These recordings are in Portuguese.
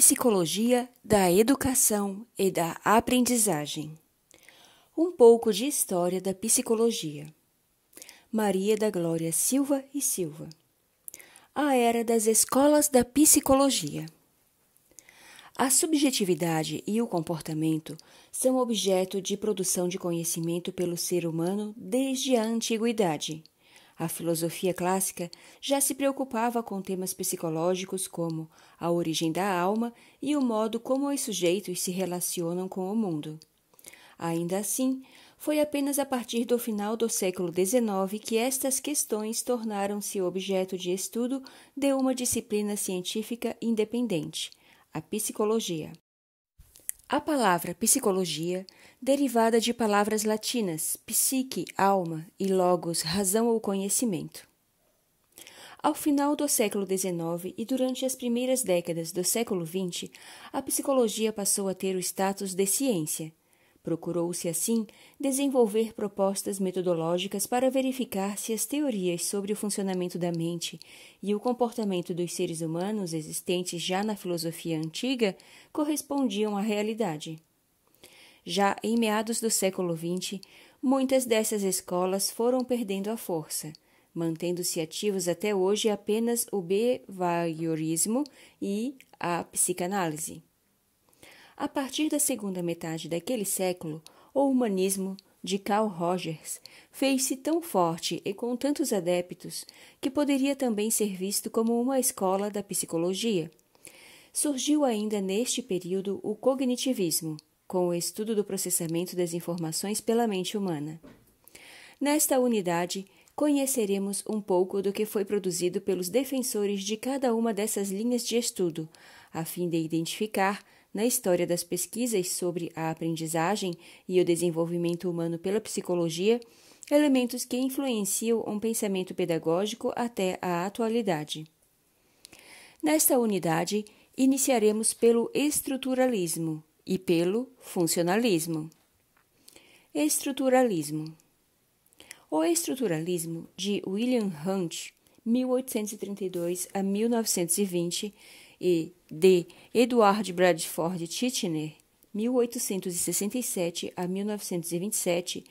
Psicologia da Educação e da Aprendizagem. Um pouco de história da psicologia. Maria da Glória Silva e Silva. A era das escolas da psicologia. A subjetividade e o comportamento são objeto de produção de conhecimento pelo ser humano desde a antiguidade. A filosofia clássica já se preocupava com temas psicológicos como a origem da alma e o modo como os sujeitos se relacionam com o mundo. Ainda assim, foi apenas a partir do final do século XIX que estas questões tornaram-se objeto de estudo de uma disciplina científica independente, a psicologia. A palavra psicologia, derivada de palavras latinas psique, alma, e logos, razão ou conhecimento. Ao final do século XIX e durante as primeiras décadas do século XX, a psicologia passou a ter o status de ciência. Procurou-se, assim, desenvolver propostas metodológicas para verificar se as teorias sobre o funcionamento da mente e o comportamento dos seres humanos existentes já na filosofia antiga correspondiam à realidade. Já em meados do século XX, muitas dessas escolas foram perdendo a força, mantendo-se ativos até hoje apenas o behaviorismo e a psicanálise. A partir da segunda metade daquele século, o humanismo de Carl Rogers fez-se tão forte e com tantos adeptos que poderia também ser visto como uma escola da psicologia. Surgiu ainda neste período o cognitivismo, com o estudo do processamento das informações pela mente humana. Nesta unidade, conheceremos um pouco do que foi produzido pelos defensores de cada uma dessas linhas de estudo, a fim de identificar na história das pesquisas sobre a aprendizagem e o desenvolvimento humano pela psicologia, elementos que influenciam um pensamento pedagógico até a atualidade. Nesta unidade, iniciaremos pelo estruturalismo e pelo funcionalismo. Estruturalismo. O estruturalismo de William Hunt, 1832 a 1920, e de Eduard Bradford Titchener, 1867 a 1927,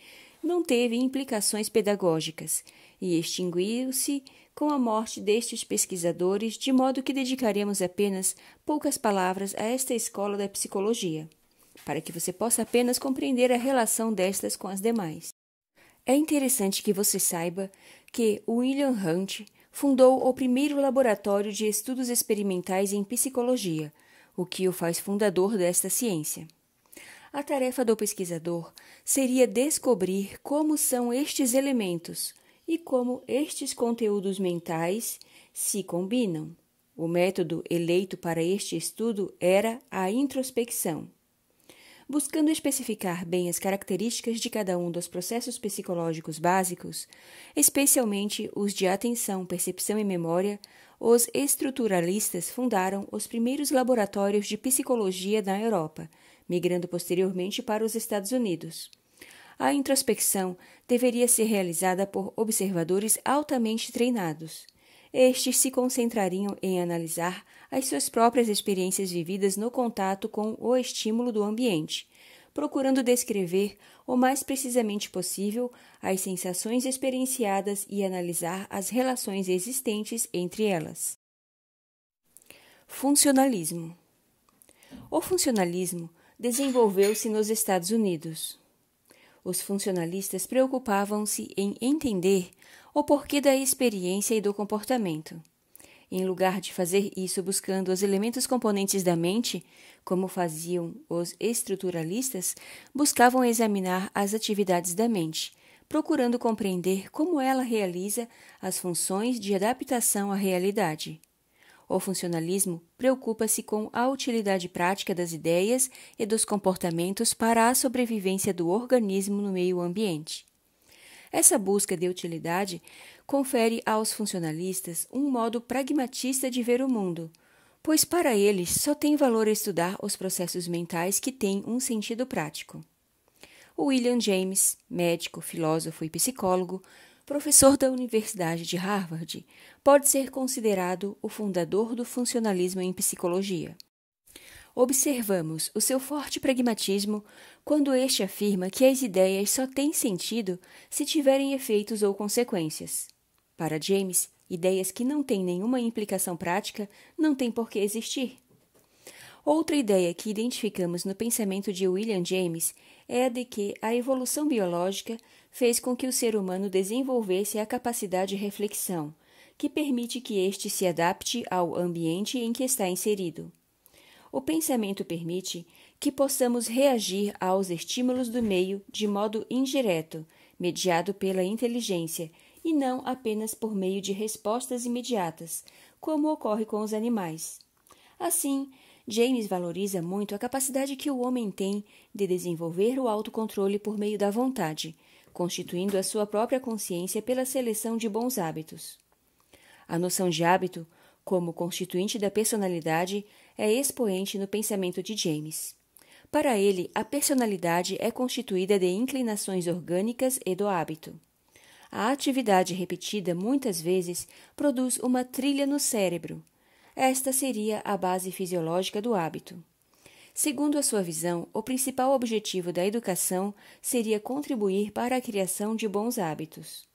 não teve implicações pedagógicas e extinguiu-se com a morte destes pesquisadores, de modo que dedicaremos apenas poucas palavras a esta escola da psicologia, para que você possa apenas compreender a relação destas com as demais. É interessante que você saiba que William Hunt fundou o primeiro laboratório de estudos experimentais em psicologia, o que o faz fundador desta ciência. A tarefa do pesquisador seria descobrir como são estes elementos e como estes conteúdos mentais se combinam. O método eleito para este estudo era a introspecção buscando especificar bem as características de cada um dos processos psicológicos básicos, especialmente os de atenção, percepção e memória, os estruturalistas fundaram os primeiros laboratórios de psicologia na Europa, migrando posteriormente para os Estados Unidos. A introspecção deveria ser realizada por observadores altamente treinados estes se concentrariam em analisar as suas próprias experiências vividas no contato com o estímulo do ambiente, procurando descrever o mais precisamente possível as sensações experienciadas e analisar as relações existentes entre elas. Funcionalismo O funcionalismo desenvolveu-se nos Estados Unidos. Os funcionalistas preocupavam-se em entender ou porque da experiência e do comportamento. Em lugar de fazer isso buscando os elementos componentes da mente, como faziam os estruturalistas, buscavam examinar as atividades da mente, procurando compreender como ela realiza as funções de adaptação à realidade. O funcionalismo preocupa-se com a utilidade prática das ideias e dos comportamentos para a sobrevivência do organismo no meio ambiente. Essa busca de utilidade confere aos funcionalistas um modo pragmatista de ver o mundo, pois para eles só tem valor estudar os processos mentais que têm um sentido prático. William James, médico, filósofo e psicólogo, professor da Universidade de Harvard, pode ser considerado o fundador do funcionalismo em psicologia observamos o seu forte pragmatismo quando este afirma que as ideias só têm sentido se tiverem efeitos ou consequências. Para James, ideias que não têm nenhuma implicação prática não têm por que existir. Outra ideia que identificamos no pensamento de William James é a de que a evolução biológica fez com que o ser humano desenvolvesse a capacidade de reflexão, que permite que este se adapte ao ambiente em que está inserido o pensamento permite que possamos reagir aos estímulos do meio de modo indireto, mediado pela inteligência, e não apenas por meio de respostas imediatas, como ocorre com os animais. Assim, James valoriza muito a capacidade que o homem tem de desenvolver o autocontrole por meio da vontade, constituindo a sua própria consciência pela seleção de bons hábitos. A noção de hábito, como constituinte da personalidade, é expoente no pensamento de James. Para ele, a personalidade é constituída de inclinações orgânicas e do hábito. A atividade repetida muitas vezes produz uma trilha no cérebro. Esta seria a base fisiológica do hábito. Segundo a sua visão, o principal objetivo da educação seria contribuir para a criação de bons hábitos.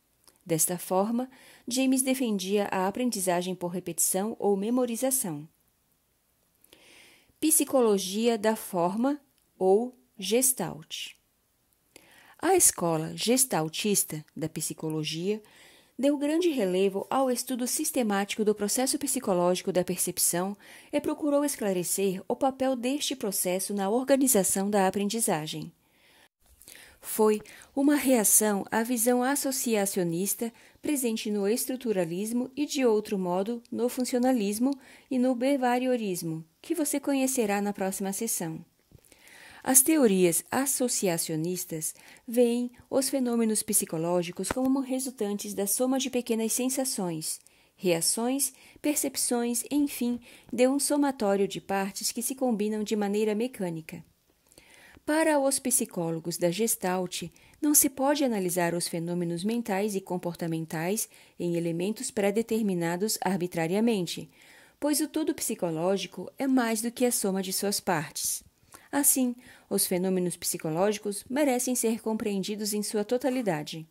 Desta forma, James defendia a aprendizagem por repetição ou memorização. Psicologia da Forma ou Gestalt. A escola gestaltista da psicologia deu grande relevo ao estudo sistemático do processo psicológico da percepção e procurou esclarecer o papel deste processo na organização da aprendizagem. Foi uma reação à visão associacionista presente no estruturalismo e, de outro modo, no funcionalismo e no behaviorismo, que você conhecerá na próxima sessão. As teorias associacionistas veem os fenômenos psicológicos como resultantes da soma de pequenas sensações, reações, percepções, enfim, de um somatório de partes que se combinam de maneira mecânica. Para os psicólogos da Gestalt, não se pode analisar os fenômenos mentais e comportamentais em elementos pré-determinados arbitrariamente, pois o todo psicológico é mais do que a soma de suas partes. Assim, os fenômenos psicológicos merecem ser compreendidos em sua totalidade.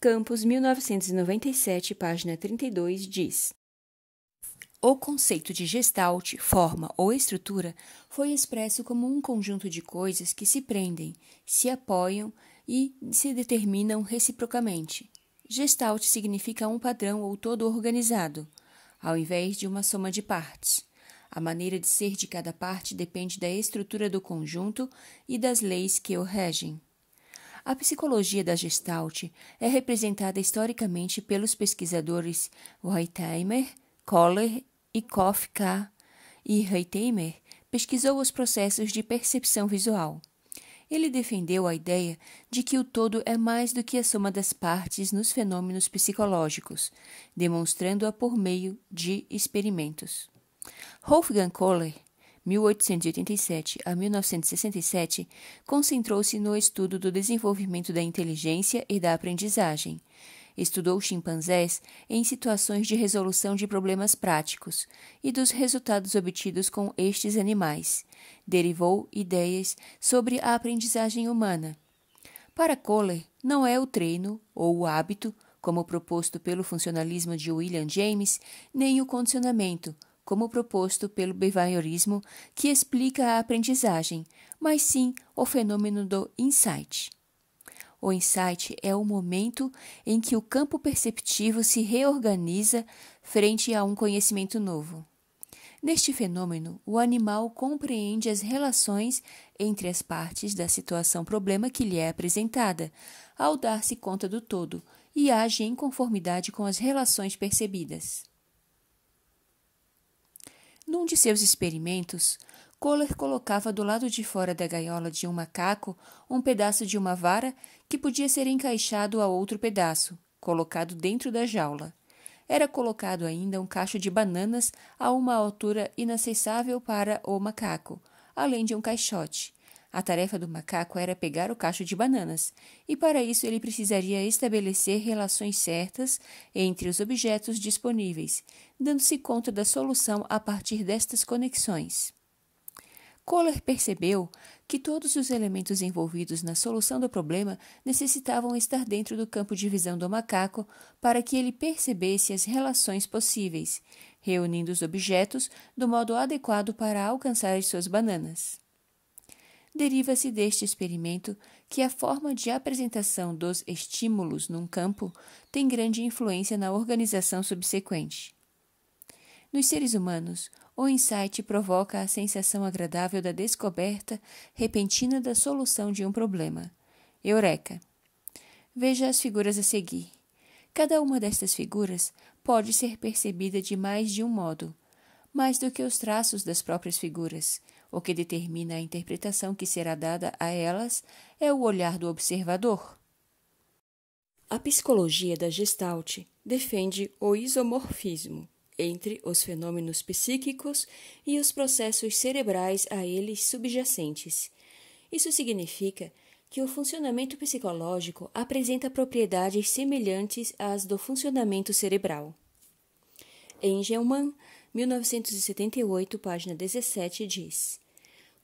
Campos 1997, página 32, diz: o conceito de gestalt, forma ou estrutura foi expresso como um conjunto de coisas que se prendem, se apoiam e se determinam reciprocamente. Gestalt significa um padrão ou todo organizado, ao invés de uma soma de partes. A maneira de ser de cada parte depende da estrutura do conjunto e das leis que o regem. A psicologia da Gestalt é representada historicamente pelos pesquisadores Weitheimer. Koller e Kofka e Heitheimer pesquisou os processos de percepção visual. Ele defendeu a ideia de que o todo é mais do que a soma das partes nos fenômenos psicológicos, demonstrando-a por meio de experimentos. Wolfgang Kohler, 1887 a 1967, concentrou-se no estudo do desenvolvimento da inteligência e da aprendizagem, Estudou chimpanzés em situações de resolução de problemas práticos e dos resultados obtidos com estes animais. Derivou ideias sobre a aprendizagem humana. Para Kohler, não é o treino ou o hábito, como proposto pelo funcionalismo de William James, nem o condicionamento, como proposto pelo behaviorismo, que explica a aprendizagem, mas sim o fenômeno do insight. O insight é o momento em que o campo perceptivo se reorganiza frente a um conhecimento novo. Neste fenômeno, o animal compreende as relações entre as partes da situação-problema que lhe é apresentada, ao dar-se conta do todo, e age em conformidade com as relações percebidas. Num de seus experimentos, Kohler colocava do lado de fora da gaiola de um macaco um pedaço de uma vara que podia ser encaixado a outro pedaço, colocado dentro da jaula. Era colocado ainda um cacho de bananas a uma altura inacessível para o macaco, além de um caixote. A tarefa do macaco era pegar o cacho de bananas, e para isso ele precisaria estabelecer relações certas entre os objetos disponíveis, dando-se conta da solução a partir destas conexões. Kohler percebeu que todos os elementos envolvidos na solução do problema necessitavam estar dentro do campo de visão do macaco para que ele percebesse as relações possíveis, reunindo os objetos do modo adequado para alcançar as suas bananas. Deriva-se deste experimento que a forma de apresentação dos estímulos num campo tem grande influência na organização subsequente. Nos seres humanos, o insight provoca a sensação agradável da descoberta repentina da solução de um problema. Eureka! Veja as figuras a seguir. Cada uma destas figuras pode ser percebida de mais de um modo, mais do que os traços das próprias figuras. O que determina a interpretação que será dada a elas é o olhar do observador. A psicologia da Gestalt defende o isomorfismo, entre os fenômenos psíquicos e os processos cerebrais a eles subjacentes. Isso significa que o funcionamento psicológico apresenta propriedades semelhantes às do funcionamento cerebral. Engelmann, 1978, página 17, diz: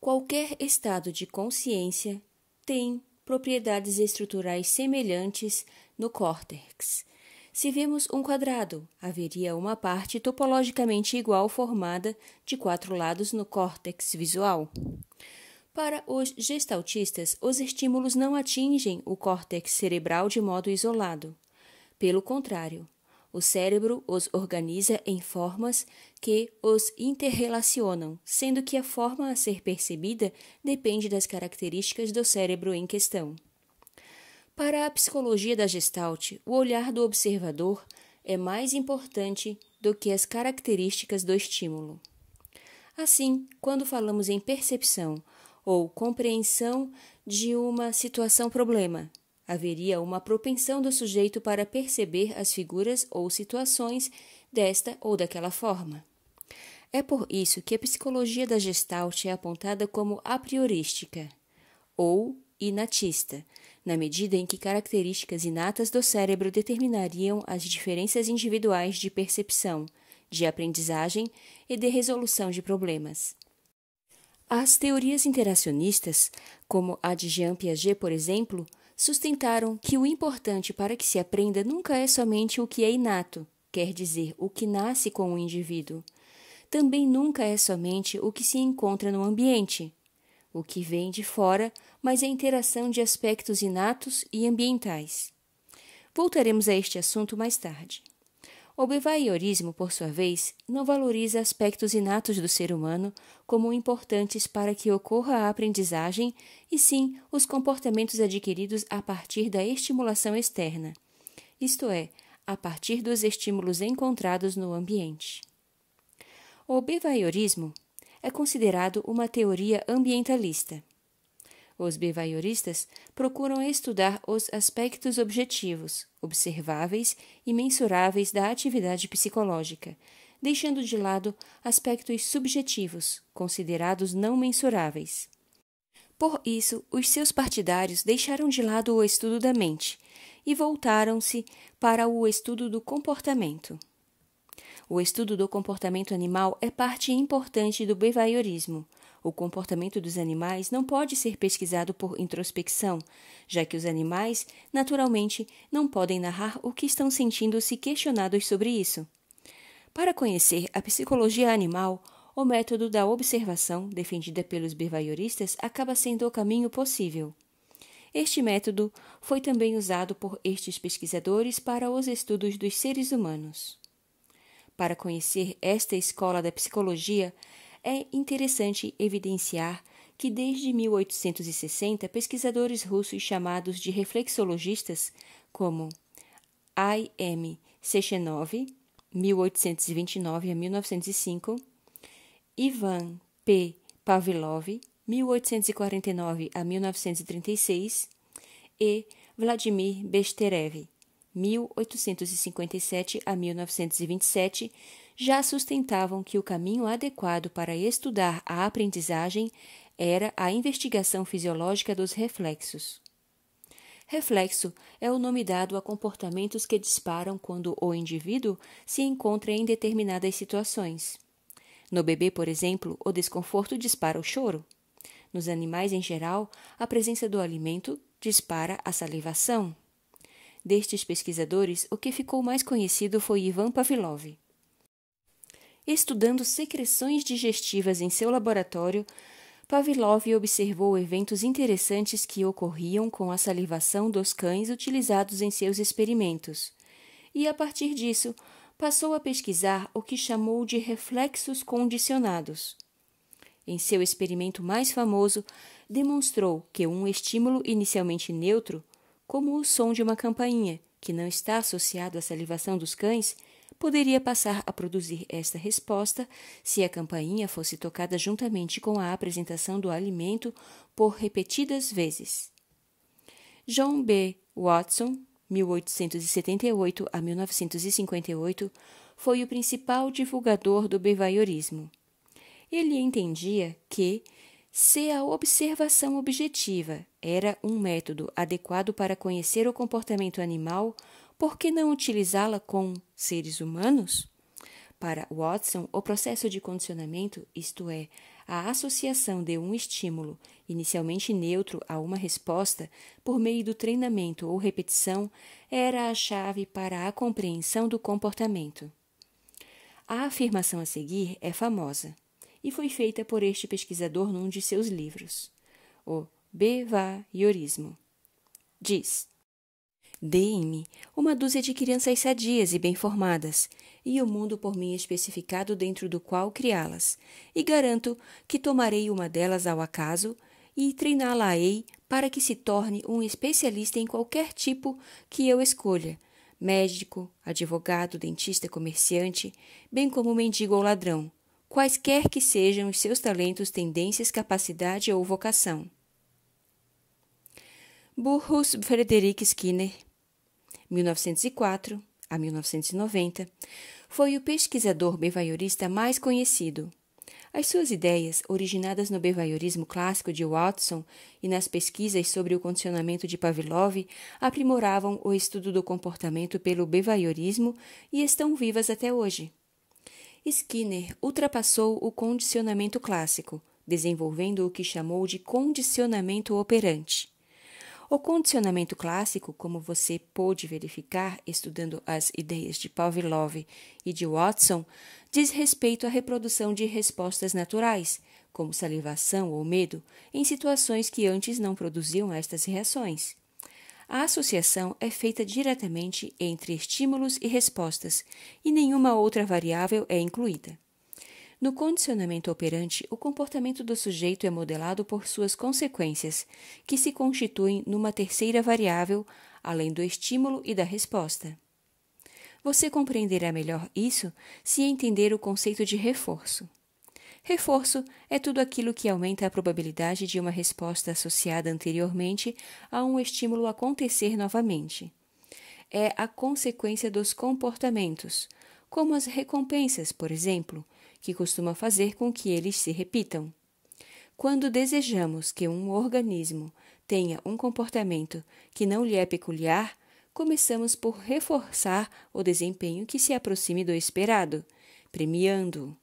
Qualquer estado de consciência tem propriedades estruturais semelhantes no córtex se vemos um quadrado, haveria uma parte topologicamente igual formada de quatro lados no córtex visual. Para os gestaltistas, os estímulos não atingem o córtex cerebral de modo isolado. Pelo contrário, o cérebro os organiza em formas que os interrelacionam, sendo que a forma a ser percebida depende das características do cérebro em questão. Para a psicologia da Gestalt, o olhar do observador é mais importante do que as características do estímulo. Assim, quando falamos em percepção ou compreensão de uma situação-problema, haveria uma propensão do sujeito para perceber as figuras ou situações desta ou daquela forma. É por isso que a psicologia da Gestalt é apontada como apriorística ou inatista, na medida em que características inatas do cérebro determinariam as diferenças individuais de percepção, de aprendizagem e de resolução de problemas. As teorias interacionistas, como a de Jean Piaget, por exemplo, sustentaram que o importante para que se aprenda nunca é somente o que é inato, quer dizer, o que nasce com o indivíduo. Também nunca é somente o que se encontra no ambiente, o que vem de fora, mas a é interação de aspectos inatos e ambientais. Voltaremos a este assunto mais tarde. O behaviorismo, por sua vez, não valoriza aspectos inatos do ser humano como importantes para que ocorra a aprendizagem, e sim os comportamentos adquiridos a partir da estimulação externa, isto é, a partir dos estímulos encontrados no ambiente. O behaviorismo é considerado uma teoria ambientalista. Os behavioristas procuram estudar os aspectos objetivos, observáveis e mensuráveis da atividade psicológica, deixando de lado aspectos subjetivos, considerados não mensuráveis. Por isso, os seus partidários deixaram de lado o estudo da mente e voltaram-se para o estudo do comportamento. O estudo do comportamento animal é parte importante do behaviorismo. O comportamento dos animais não pode ser pesquisado por introspecção, já que os animais, naturalmente, não podem narrar o que estão sentindo se questionados sobre isso. Para conhecer a psicologia animal, o método da observação, defendida pelos behavioristas, acaba sendo o caminho possível. Este método foi também usado por estes pesquisadores para os estudos dos seres humanos. Para conhecer esta escola da psicologia, é interessante evidenciar que desde 1860 pesquisadores russos chamados de reflexologistas, como I. M. Sechenov, 1829 a 1905, Ivan P. Pavlov, 1849 a 1936, e Vladimir Besterev, 1857 a 1927, já sustentavam que o caminho adequado para estudar a aprendizagem era a investigação fisiológica dos reflexos. Reflexo é o nome dado a comportamentos que disparam quando o indivíduo se encontra em determinadas situações. No bebê, por exemplo, o desconforto dispara o choro. Nos animais em geral, a presença do alimento dispara a salivação. Destes pesquisadores, o que ficou mais conhecido foi Ivan Pavlov. Estudando secreções digestivas em seu laboratório, Pavlov observou eventos interessantes que ocorriam com a salivação dos cães utilizados em seus experimentos. E a partir disso, passou a pesquisar o que chamou de reflexos condicionados. Em seu experimento mais famoso, demonstrou que um estímulo inicialmente neutro como o som de uma campainha, que não está associado à salivação dos cães, poderia passar a produzir esta resposta se a campainha fosse tocada juntamente com a apresentação do alimento por repetidas vezes. John B. Watson, 1878 a 1958, foi o principal divulgador do bevaiorismo. Ele entendia que, se a observação objetiva era um método adequado para conhecer o comportamento animal, por que não utilizá-la com seres humanos? Para Watson, o processo de condicionamento, isto é, a associação de um estímulo inicialmente neutro a uma resposta por meio do treinamento ou repetição, era a chave para a compreensão do comportamento. A afirmação a seguir é famosa e foi feita por este pesquisador num de seus livros, o Bevaiorismo. Diz: Deem-me uma dúzia de crianças sadias e bem formadas, e o mundo por mim especificado dentro do qual criá-las, e garanto que tomarei uma delas ao acaso e treiná-la-ei para que se torne um especialista em qualquer tipo que eu escolha, médico, advogado, dentista, comerciante, bem como mendigo ou ladrão quaisquer que sejam os seus talentos, tendências, capacidade ou vocação. Burrus Frederick Skinner, 1904 a 1990, foi o pesquisador bevaiorista mais conhecido. As suas ideias, originadas no bevaiorismo clássico de Watson e nas pesquisas sobre o condicionamento de Pavlov, aprimoravam o estudo do comportamento pelo bevaiorismo e estão vivas até hoje. Skinner ultrapassou o condicionamento clássico, desenvolvendo o que chamou de condicionamento operante. O condicionamento clássico, como você pôde verificar estudando as ideias de Pavlov e de Watson, diz respeito à reprodução de respostas naturais, como salivação ou medo, em situações que antes não produziam estas reações. A associação é feita diretamente entre estímulos e respostas, e nenhuma outra variável é incluída. No condicionamento operante, o comportamento do sujeito é modelado por suas consequências, que se constituem numa terceira variável, além do estímulo e da resposta. Você compreenderá melhor isso se entender o conceito de reforço. Reforço é tudo aquilo que aumenta a probabilidade de uma resposta associada anteriormente a um estímulo acontecer novamente. É a consequência dos comportamentos, como as recompensas, por exemplo, que costuma fazer com que eles se repitam. Quando desejamos que um organismo tenha um comportamento que não lhe é peculiar, começamos por reforçar o desempenho que se aproxime do esperado, premiando-o.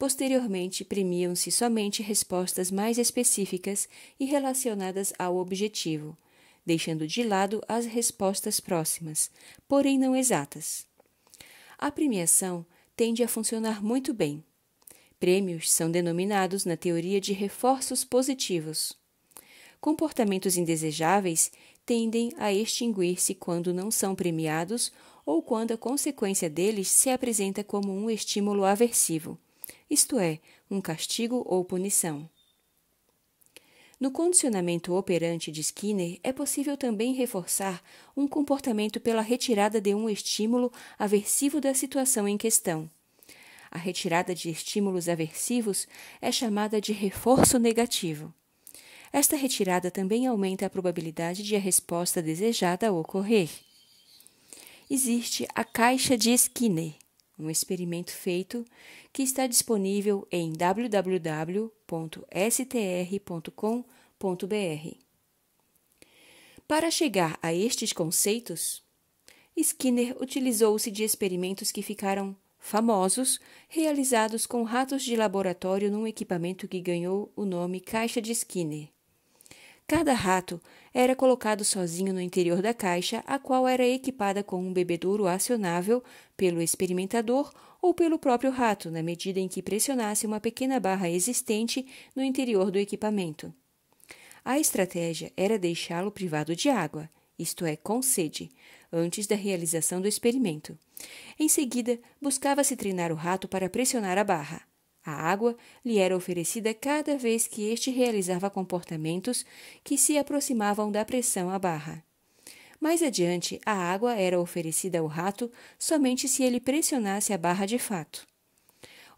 Posteriormente, premiam-se somente respostas mais específicas e relacionadas ao objetivo, deixando de lado as respostas próximas, porém não exatas. A premiação tende a funcionar muito bem. Prêmios são denominados na teoria de reforços positivos. Comportamentos indesejáveis tendem a extinguir-se quando não são premiados ou quando a consequência deles se apresenta como um estímulo aversivo isto é, um castigo ou punição. No condicionamento operante de Skinner, é possível também reforçar um comportamento pela retirada de um estímulo aversivo da situação em questão. A retirada de estímulos aversivos é chamada de reforço negativo. Esta retirada também aumenta a probabilidade de a resposta desejada ocorrer. Existe a caixa de Skinner, um experimento feito que está disponível em www.str.com.br. Para chegar a estes conceitos, Skinner utilizou-se de experimentos que ficaram famosos, realizados com ratos de laboratório num equipamento que ganhou o nome caixa de Skinner. Cada rato era colocado sozinho no interior da caixa, a qual era equipada com um bebedouro acionável pelo experimentador ou pelo próprio rato, na medida em que pressionasse uma pequena barra existente no interior do equipamento. A estratégia era deixá-lo privado de água, isto é, com sede, antes da realização do experimento. Em seguida, buscava-se treinar o rato para pressionar a barra. A água lhe era oferecida cada vez que este realizava comportamentos que se aproximavam da pressão à barra. Mais adiante, a água era oferecida ao rato somente se ele pressionasse a barra de fato.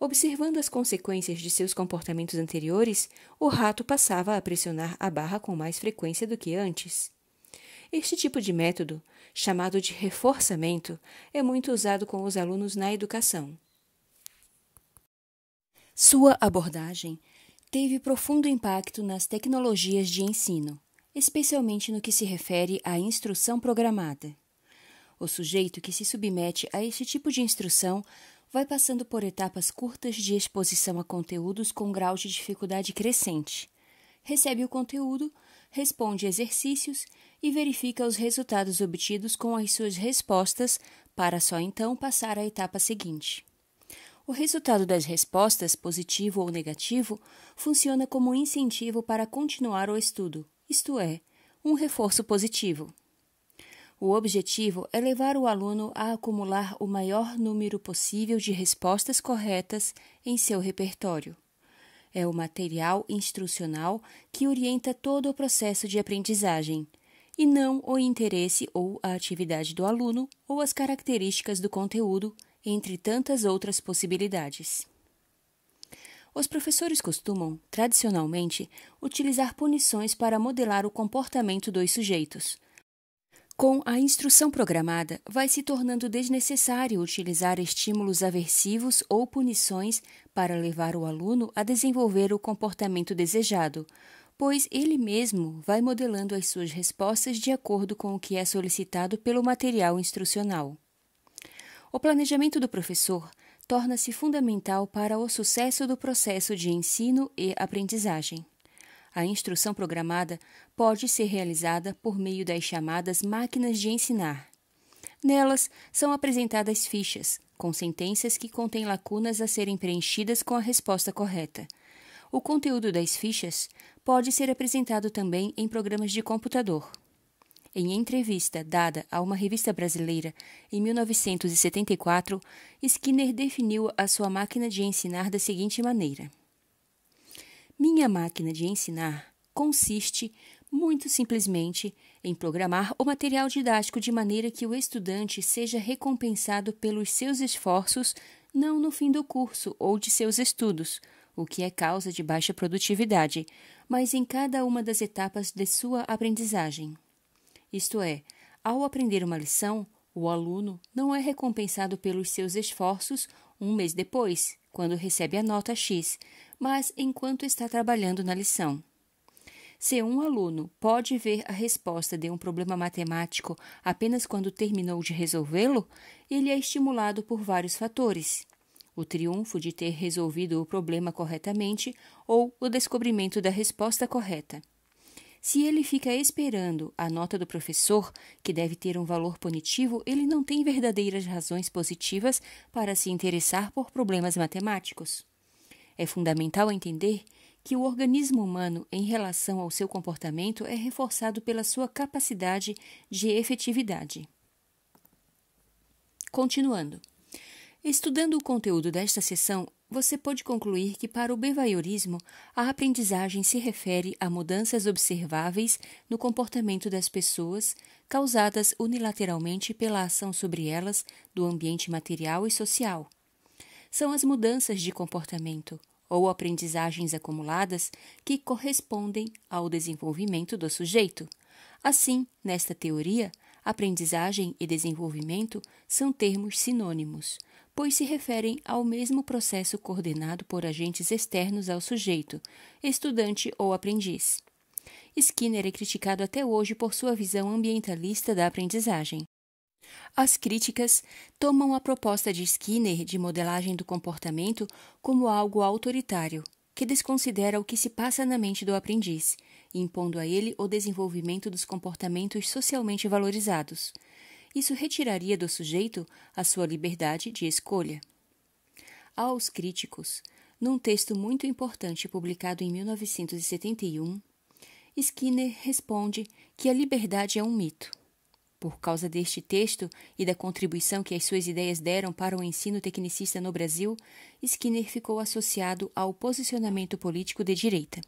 Observando as consequências de seus comportamentos anteriores, o rato passava a pressionar a barra com mais frequência do que antes. Este tipo de método, chamado de reforçamento, é muito usado com os alunos na educação. Sua abordagem teve profundo impacto nas tecnologias de ensino, especialmente no que se refere à instrução programada. O sujeito que se submete a este tipo de instrução vai passando por etapas curtas de exposição a conteúdos com grau de dificuldade crescente. Recebe o conteúdo, responde exercícios e verifica os resultados obtidos com as suas respostas, para só então passar à etapa seguinte. O resultado das respostas, positivo ou negativo, funciona como incentivo para continuar o estudo, isto é, um reforço positivo. O objetivo é levar o aluno a acumular o maior número possível de respostas corretas em seu repertório. É o material instrucional que orienta todo o processo de aprendizagem, e não o interesse ou a atividade do aluno ou as características do conteúdo entre tantas outras possibilidades. Os professores costumam, tradicionalmente, utilizar punições para modelar o comportamento dos sujeitos. Com a instrução programada, vai se tornando desnecessário utilizar estímulos aversivos ou punições para levar o aluno a desenvolver o comportamento desejado, pois ele mesmo vai modelando as suas respostas de acordo com o que é solicitado pelo material instrucional. O planejamento do professor torna-se fundamental para o sucesso do processo de ensino e aprendizagem. A instrução programada pode ser realizada por meio das chamadas máquinas de ensinar. Nelas são apresentadas fichas, com sentenças que contêm lacunas a serem preenchidas com a resposta correta. O conteúdo das fichas pode ser apresentado também em programas de computador. Em entrevista dada a uma revista brasileira em 1974, Skinner definiu a sua máquina de ensinar da seguinte maneira: Minha máquina de ensinar consiste, muito simplesmente, em programar o material didático de maneira que o estudante seja recompensado pelos seus esforços não no fim do curso ou de seus estudos, o que é causa de baixa produtividade, mas em cada uma das etapas de sua aprendizagem. Isto é, ao aprender uma lição, o aluno não é recompensado pelos seus esforços um mês depois, quando recebe a nota X, mas enquanto está trabalhando na lição. Se um aluno pode ver a resposta de um problema matemático apenas quando terminou de resolvê-lo, ele é estimulado por vários fatores: o triunfo de ter resolvido o problema corretamente ou o descobrimento da resposta correta. Se ele fica esperando a nota do professor, que deve ter um valor punitivo, ele não tem verdadeiras razões positivas para se interessar por problemas matemáticos. É fundamental entender que o organismo humano, em relação ao seu comportamento, é reforçado pela sua capacidade de efetividade. Continuando. Estudando o conteúdo desta sessão, você pode concluir que, para o behaviorismo, a aprendizagem se refere a mudanças observáveis no comportamento das pessoas, causadas unilateralmente pela ação sobre elas do ambiente material e social. São as mudanças de comportamento, ou aprendizagens acumuladas, que correspondem ao desenvolvimento do sujeito. Assim, nesta teoria, aprendizagem e desenvolvimento são termos sinônimos pois se referem ao mesmo processo coordenado por agentes externos ao sujeito, estudante ou aprendiz. Skinner é criticado até hoje por sua visão ambientalista da aprendizagem. As críticas tomam a proposta de Skinner de modelagem do comportamento como algo autoritário, que desconsidera o que se passa na mente do aprendiz, impondo a ele o desenvolvimento dos comportamentos socialmente valorizados, isso retiraria do sujeito a sua liberdade de escolha. Aos críticos, num texto muito importante publicado em 1971, Skinner responde que a liberdade é um mito. Por causa deste texto e da contribuição que as suas ideias deram para o ensino tecnicista no Brasil, Skinner ficou associado ao posicionamento político de direita.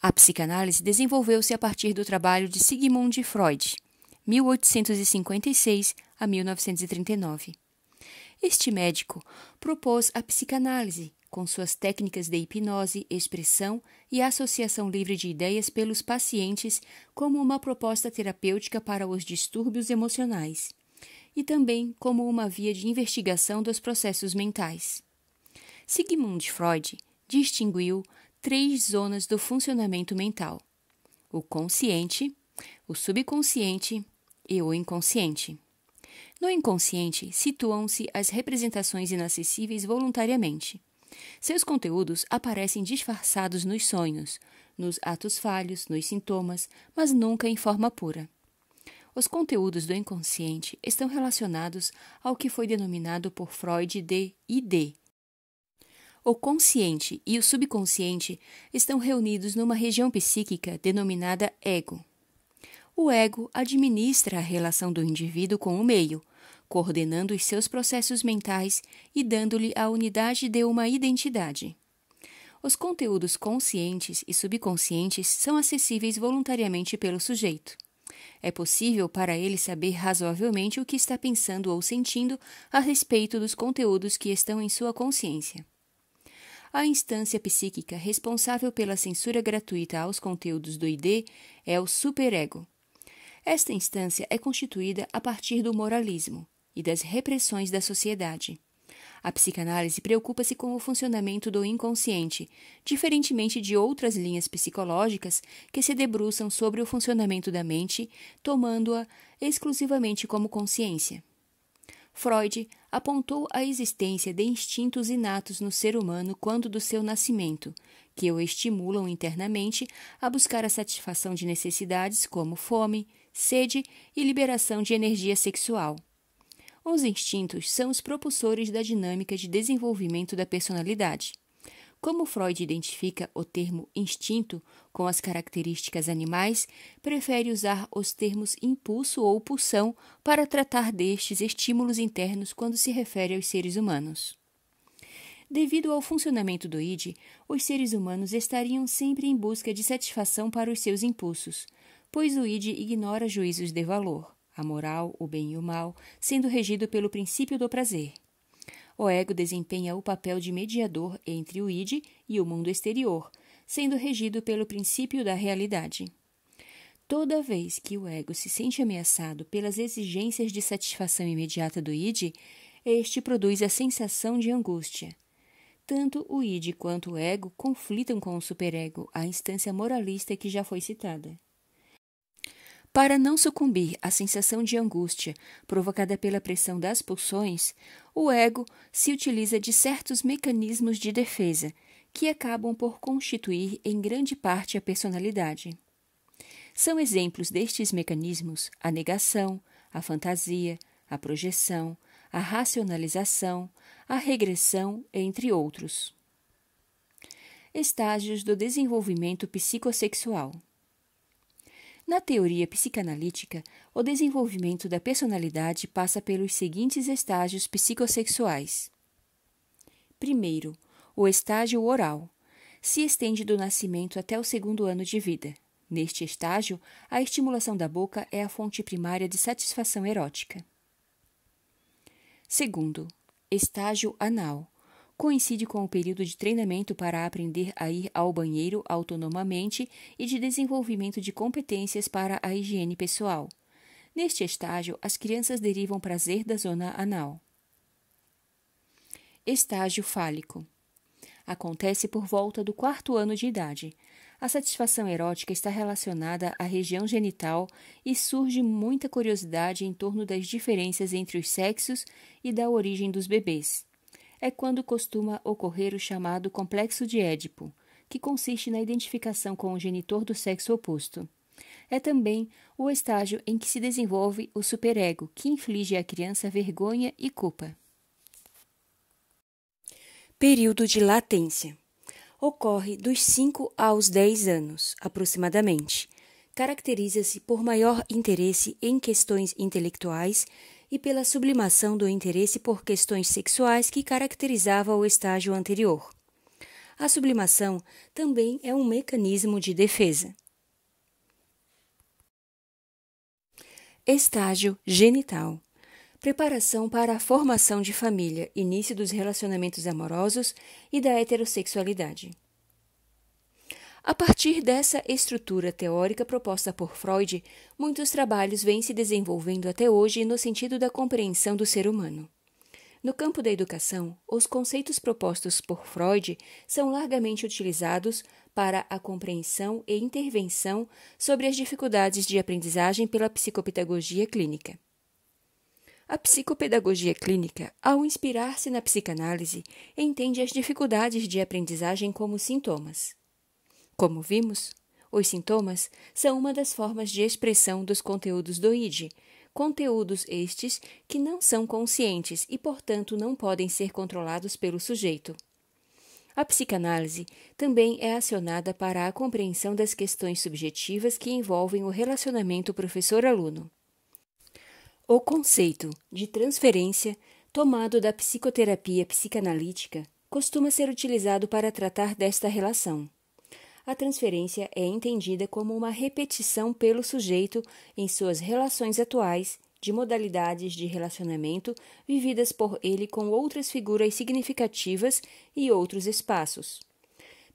A psicanálise desenvolveu-se a partir do trabalho de Sigmund Freud, 1856 a 1939. Este médico propôs a psicanálise com suas técnicas de hipnose, expressão e associação livre de ideias pelos pacientes como uma proposta terapêutica para os distúrbios emocionais e também como uma via de investigação dos processos mentais. Sigmund Freud distinguiu três zonas do funcionamento mental: o consciente, o subconsciente e o inconsciente. No inconsciente situam-se as representações inacessíveis voluntariamente. Seus conteúdos aparecem disfarçados nos sonhos, nos atos falhos, nos sintomas, mas nunca em forma pura. Os conteúdos do inconsciente estão relacionados ao que foi denominado por Freud de ID. O consciente e o subconsciente estão reunidos numa região psíquica denominada ego o ego administra a relação do indivíduo com o meio, coordenando os seus processos mentais e dando-lhe a unidade de uma identidade. Os conteúdos conscientes e subconscientes são acessíveis voluntariamente pelo sujeito. É possível para ele saber razoavelmente o que está pensando ou sentindo a respeito dos conteúdos que estão em sua consciência. A instância psíquica responsável pela censura gratuita aos conteúdos do ID é o superego esta instância é constituída a partir do moralismo e das repressões da sociedade. A psicanálise preocupa-se com o funcionamento do inconsciente, diferentemente de outras linhas psicológicas que se debruçam sobre o funcionamento da mente, tomando-a exclusivamente como consciência. Freud apontou a existência de instintos inatos no ser humano quando do seu nascimento, que o estimulam internamente a buscar a satisfação de necessidades como fome, sede e liberação de energia sexual. Os instintos são os propulsores da dinâmica de desenvolvimento da personalidade. Como Freud identifica o termo instinto com as características animais, prefere usar os termos impulso ou pulsão para tratar destes estímulos internos quando se refere aos seres humanos. Devido ao funcionamento do id, os seres humanos estariam sempre em busca de satisfação para os seus impulsos, pois o id ignora juízos de valor, a moral, o bem e o mal, sendo regido pelo princípio do prazer. O ego desempenha o papel de mediador entre o id e o mundo exterior, sendo regido pelo princípio da realidade. Toda vez que o ego se sente ameaçado pelas exigências de satisfação imediata do id, este produz a sensação de angústia. Tanto o id quanto o ego conflitam com o superego, a instância moralista que já foi citada. Para não sucumbir à sensação de angústia provocada pela pressão das pulsões, o ego se utiliza de certos mecanismos de defesa, que acabam por constituir em grande parte a personalidade. São exemplos destes mecanismos a negação, a fantasia, a projeção, a racionalização, a regressão, entre outros. Estágios do desenvolvimento psicossexual. Na teoria psicanalítica, o desenvolvimento da personalidade passa pelos seguintes estágios psicossexuais. Primeiro, o estágio oral. Se estende do nascimento até o segundo ano de vida. Neste estágio, a estimulação da boca é a fonte primária de satisfação erótica. Segundo, estágio anal. Coincide com o período de treinamento para aprender a ir ao banheiro autonomamente e de desenvolvimento de competências para a higiene pessoal. Neste estágio, as crianças derivam prazer da zona anal. Estágio fálico. Acontece por volta do quarto ano de idade. A satisfação erótica está relacionada à região genital e surge muita curiosidade em torno das diferenças entre os sexos e da origem dos bebês. É quando costuma ocorrer o chamado complexo de Édipo, que consiste na identificação com o genitor do sexo oposto. É também o estágio em que se desenvolve o superego, que inflige à criança vergonha e culpa. Período de latência ocorre dos 5 aos 10 anos, aproximadamente. Caracteriza-se por maior interesse em questões intelectuais e pela sublimação do interesse por questões sexuais que caracterizava o estágio anterior. A sublimação também é um mecanismo de defesa. Estágio genital Preparação para a formação de família, início dos relacionamentos amorosos e da heterossexualidade. A partir dessa estrutura teórica proposta por Freud, muitos trabalhos vêm se desenvolvendo até hoje no sentido da compreensão do ser humano. No campo da educação, os conceitos propostos por Freud são largamente utilizados para a compreensão e intervenção sobre as dificuldades de aprendizagem pela psicopedagogia clínica. A psicopedagogia clínica, ao inspirar-se na psicanálise, entende as dificuldades de aprendizagem como sintomas. Como vimos, os sintomas são uma das formas de expressão dos conteúdos do ID, conteúdos estes que não são conscientes e, portanto, não podem ser controlados pelo sujeito. A psicanálise também é acionada para a compreensão das questões subjetivas que envolvem o relacionamento professor-aluno. O conceito de transferência, tomado da psicoterapia psicanalítica, costuma ser utilizado para tratar desta relação. A transferência é entendida como uma repetição pelo sujeito em suas relações atuais de modalidades de relacionamento vividas por ele com outras figuras significativas e outros espaços.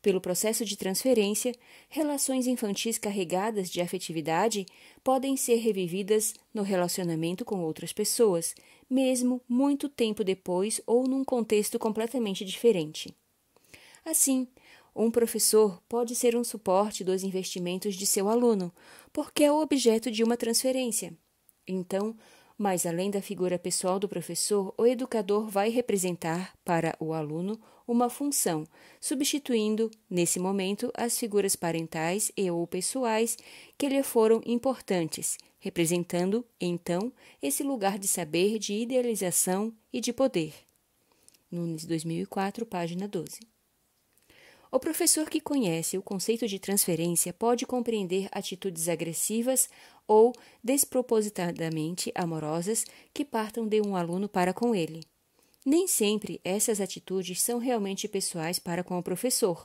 Pelo processo de transferência, relações infantis carregadas de afetividade podem ser revividas no relacionamento com outras pessoas, mesmo muito tempo depois ou num contexto completamente diferente. Assim, um professor pode ser um suporte dos investimentos de seu aluno, porque é o objeto de uma transferência. Então, mas, além da figura pessoal do professor, o educador vai representar para o aluno uma função, substituindo, nesse momento, as figuras parentais e ou pessoais que lhe foram importantes, representando, então, esse lugar de saber, de idealização e de poder. Nunes 2004, página 12. O professor que conhece o conceito de transferência pode compreender atitudes agressivas ou despropositadamente amorosas que partam de um aluno para com ele. Nem sempre essas atitudes são realmente pessoais para com o professor,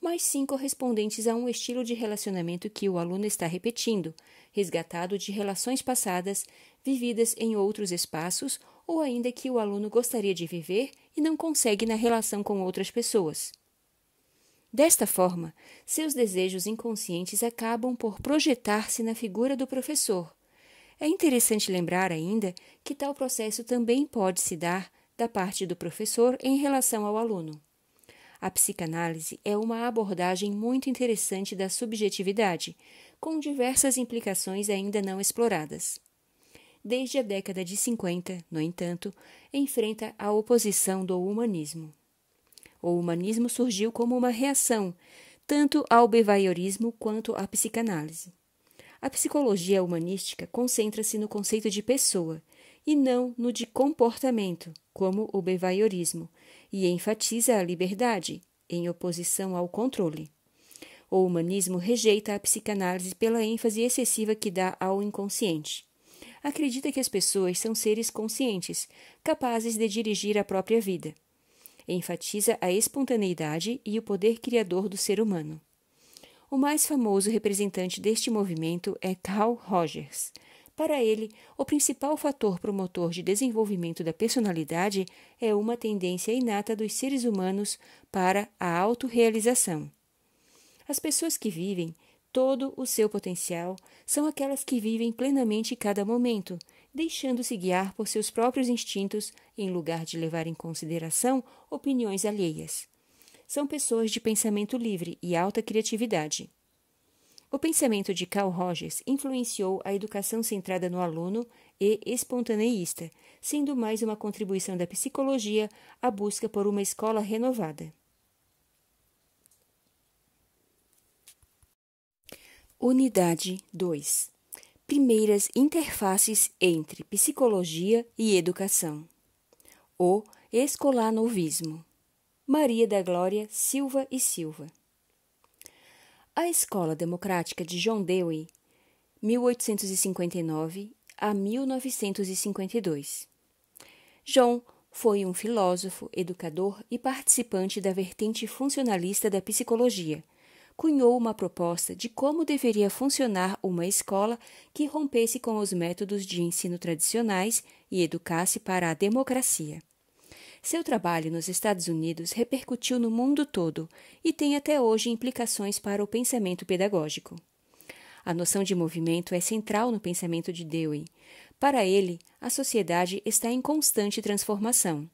mas sim correspondentes a um estilo de relacionamento que o aluno está repetindo, resgatado de relações passadas, vividas em outros espaços ou ainda que o aluno gostaria de viver e não consegue na relação com outras pessoas. Desta forma, seus desejos inconscientes acabam por projetar-se na figura do professor. É interessante lembrar ainda que tal processo também pode se dar da parte do professor em relação ao aluno. A psicanálise é uma abordagem muito interessante da subjetividade, com diversas implicações ainda não exploradas. Desde a década de 50, no entanto, enfrenta a oposição do humanismo. O humanismo surgiu como uma reação tanto ao behaviorismo quanto à psicanálise. A psicologia humanística concentra-se no conceito de pessoa e não no de comportamento, como o behaviorismo, e enfatiza a liberdade, em oposição ao controle. O humanismo rejeita a psicanálise pela ênfase excessiva que dá ao inconsciente. Acredita que as pessoas são seres conscientes, capazes de dirigir a própria vida enfatiza a espontaneidade e o poder criador do ser humano. O mais famoso representante deste movimento é Carl Rogers. Para ele, o principal fator promotor de desenvolvimento da personalidade é uma tendência inata dos seres humanos para a autorrealização. As pessoas que vivem todo o seu potencial são aquelas que vivem plenamente cada momento, deixando-se guiar por seus próprios instintos em lugar de levar em consideração opiniões alheias. São pessoas de pensamento livre e alta criatividade. O pensamento de Carl Rogers influenciou a educação centrada no aluno e espontaneísta, sendo mais uma contribuição da psicologia à busca por uma escola renovada. Unidade 2 primeiras interfaces entre psicologia e educação. O escolanovismo. Maria da Glória Silva e Silva. A Escola Democrática de John Dewey, 1859 a 1952. John foi um filósofo, educador e participante da vertente funcionalista da psicologia – cunhou uma proposta de como deveria funcionar uma escola que rompesse com os métodos de ensino tradicionais e educasse para a democracia. Seu trabalho nos Estados Unidos repercutiu no mundo todo e tem até hoje implicações para o pensamento pedagógico. A noção de movimento é central no pensamento de Dewey. Para ele, a sociedade está em constante transformação.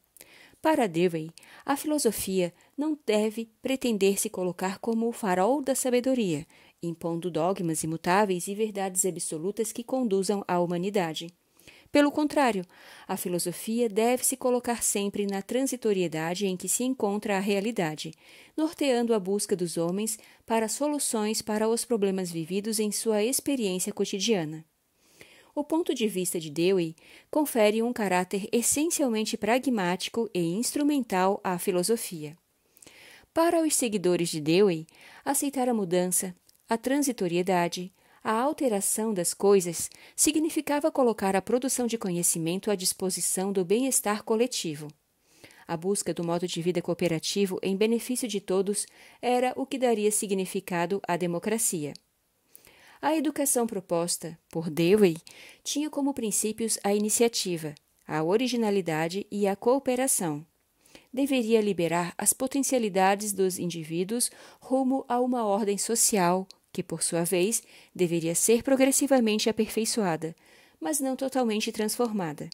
Para Dewey, a filosofia não deve pretender se colocar como o farol da sabedoria, impondo dogmas imutáveis e verdades absolutas que conduzam à humanidade. Pelo contrário, a filosofia deve se colocar sempre na transitoriedade em que se encontra a realidade, norteando a busca dos homens para soluções para os problemas vividos em sua experiência cotidiana o ponto de vista de Dewey confere um caráter essencialmente pragmático e instrumental à filosofia. Para os seguidores de Dewey, aceitar a mudança, a transitoriedade, a alteração das coisas significava colocar a produção de conhecimento à disposição do bem-estar coletivo. A busca do modo de vida cooperativo em benefício de todos era o que daria significado à democracia. A educação proposta por Dewey tinha como princípios a iniciativa, a originalidade e a cooperação. Deveria liberar as potencialidades dos indivíduos rumo a uma ordem social que, por sua vez, deveria ser progressivamente aperfeiçoada, mas não totalmente transformada.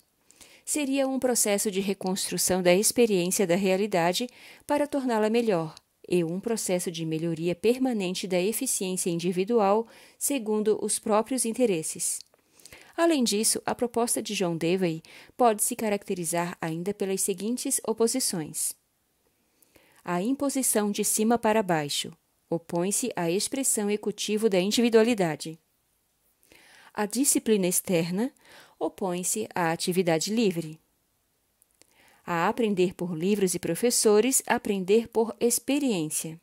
Seria um processo de reconstrução da experiência da realidade para torná-la melhor, e um processo de melhoria permanente da eficiência individual, segundo os próprios interesses. Além disso, a proposta de John Dewey pode se caracterizar ainda pelas seguintes oposições: a imposição de cima para baixo opõe-se à expressão ecutiva da individualidade. A disciplina externa opõe-se à atividade livre a aprender por livros e professores, aprender por experiência.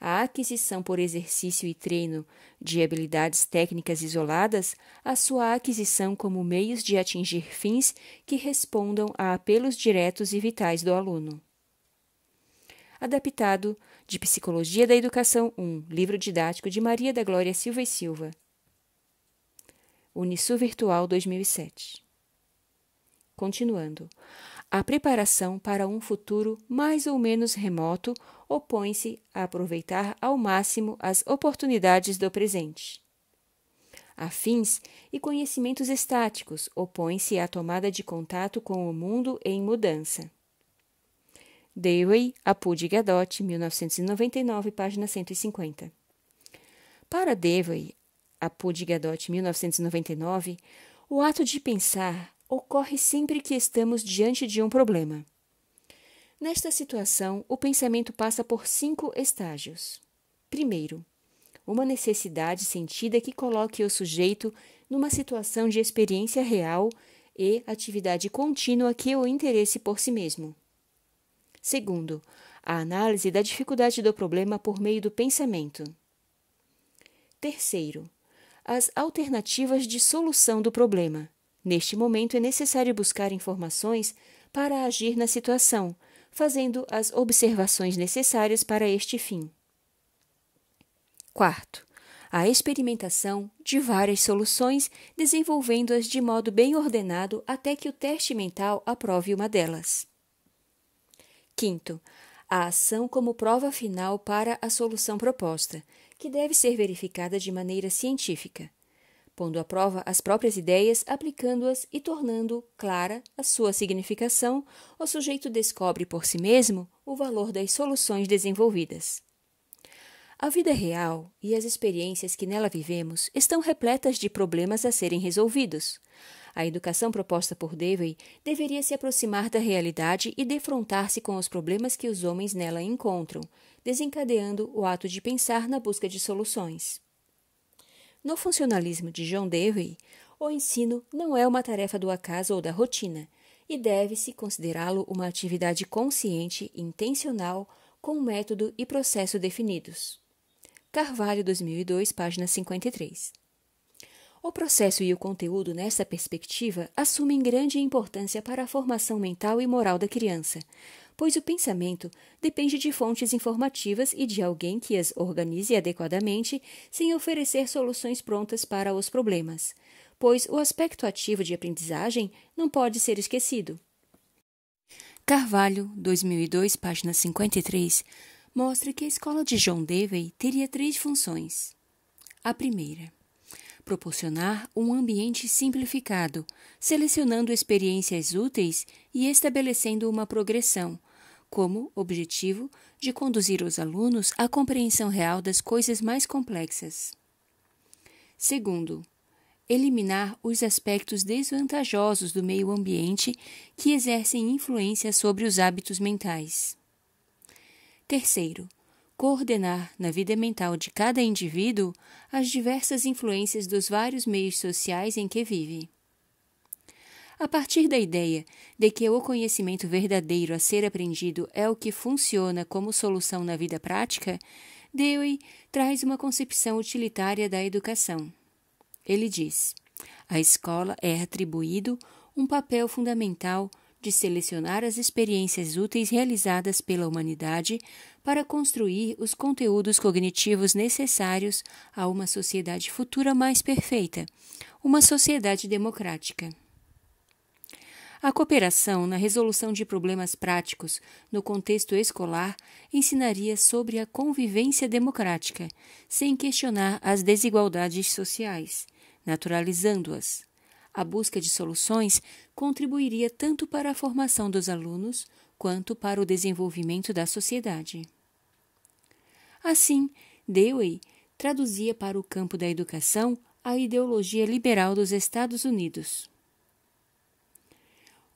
A aquisição por exercício e treino de habilidades técnicas isoladas, a sua aquisição como meios de atingir fins que respondam a apelos diretos e vitais do aluno. Adaptado de Psicologia da Educação 1, livro didático de Maria da Glória Silva e Silva. Unisu Virtual 2007. Continuando. A preparação para um futuro mais ou menos remoto opõe-se a aproveitar ao máximo as oportunidades do presente. Afins e conhecimentos estáticos opõem-se à tomada de contato com o mundo em mudança. Dewey, apud Gadot, 1999, página 150. Para Dewey, apud Gadot, 1999, o ato de pensar ocorre sempre que estamos diante de um problema. Nesta situação, o pensamento passa por cinco estágios. Primeiro, uma necessidade sentida que coloque o sujeito numa situação de experiência real e atividade contínua que o interesse por si mesmo. Segundo, a análise da dificuldade do problema por meio do pensamento. Terceiro, as alternativas de solução do problema. Neste momento, é necessário buscar informações para agir na situação, fazendo as observações necessárias para este fim. Quarto, a experimentação de várias soluções, desenvolvendo-as de modo bem ordenado até que o teste mental aprove uma delas. Quinto, a ação como prova final para a solução proposta, que deve ser verificada de maneira científica pondo à prova as próprias ideias, aplicando-as e tornando clara a sua significação, o sujeito descobre por si mesmo o valor das soluções desenvolvidas. A vida real e as experiências que nela vivemos estão repletas de problemas a serem resolvidos. A educação proposta por Dewey deveria se aproximar da realidade e defrontar-se com os problemas que os homens nela encontram, desencadeando o ato de pensar na busca de soluções. No funcionalismo de John Dewey, o ensino não é uma tarefa do acaso ou da rotina, e deve-se considerá-lo uma atividade consciente, intencional, com método e processo definidos. Carvalho 2002, página 53. O processo e o conteúdo nessa perspectiva assumem grande importância para a formação mental e moral da criança, pois o pensamento depende de fontes informativas e de alguém que as organize adequadamente, sem oferecer soluções prontas para os problemas, pois o aspecto ativo de aprendizagem não pode ser esquecido. Carvalho, 2002, página 53, mostra que a escola de John Dewey teria três funções. A primeira, proporcionar um ambiente simplificado, selecionando experiências úteis e estabelecendo uma progressão, como objetivo de conduzir os alunos à compreensão real das coisas mais complexas. Segundo, eliminar os aspectos desvantajosos do meio ambiente que exercem influência sobre os hábitos mentais. Terceiro, coordenar na vida mental de cada indivíduo as diversas influências dos vários meios sociais em que vive. A partir da ideia de que o conhecimento verdadeiro a ser aprendido é o que funciona como solução na vida prática, Dewey traz uma concepção utilitária da educação. Ele diz: a escola é atribuído um papel fundamental de selecionar as experiências úteis realizadas pela humanidade para construir os conteúdos cognitivos necessários a uma sociedade futura mais perfeita, uma sociedade democrática. A cooperação na resolução de problemas práticos no contexto escolar ensinaria sobre a convivência democrática, sem questionar as desigualdades sociais, naturalizando-as. A busca de soluções contribuiria tanto para a formação dos alunos quanto para o desenvolvimento da sociedade. Assim, Dewey traduzia para o campo da educação a ideologia liberal dos Estados Unidos.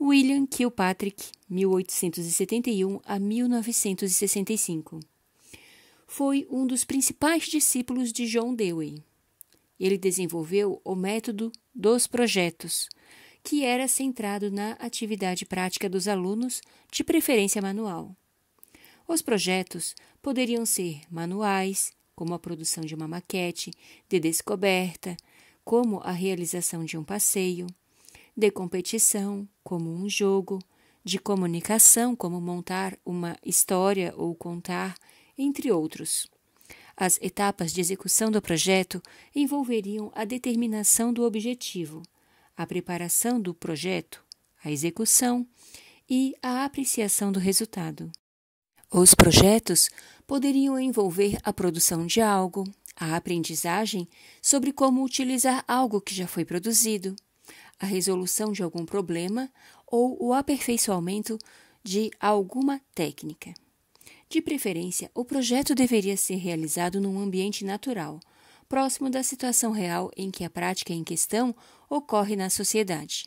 William Kilpatrick, 1871 a 1965, foi um dos principais discípulos de John Dewey. Ele desenvolveu o método dos projetos, que era centrado na atividade prática dos alunos, de preferência manual. Os projetos poderiam ser manuais, como a produção de uma maquete, de descoberta, como a realização de um passeio, de competição, como um jogo, de comunicação, como montar uma história ou contar, entre outros. As etapas de execução do projeto envolveriam a determinação do objetivo a preparação do projeto, a execução e a apreciação do resultado. Os projetos poderiam envolver a produção de algo, a aprendizagem sobre como utilizar algo que já foi produzido, a resolução de algum problema ou o aperfeiçoamento de alguma técnica. De preferência, o projeto deveria ser realizado num ambiente natural, próximo da situação real em que a prática em questão ocorre na sociedade.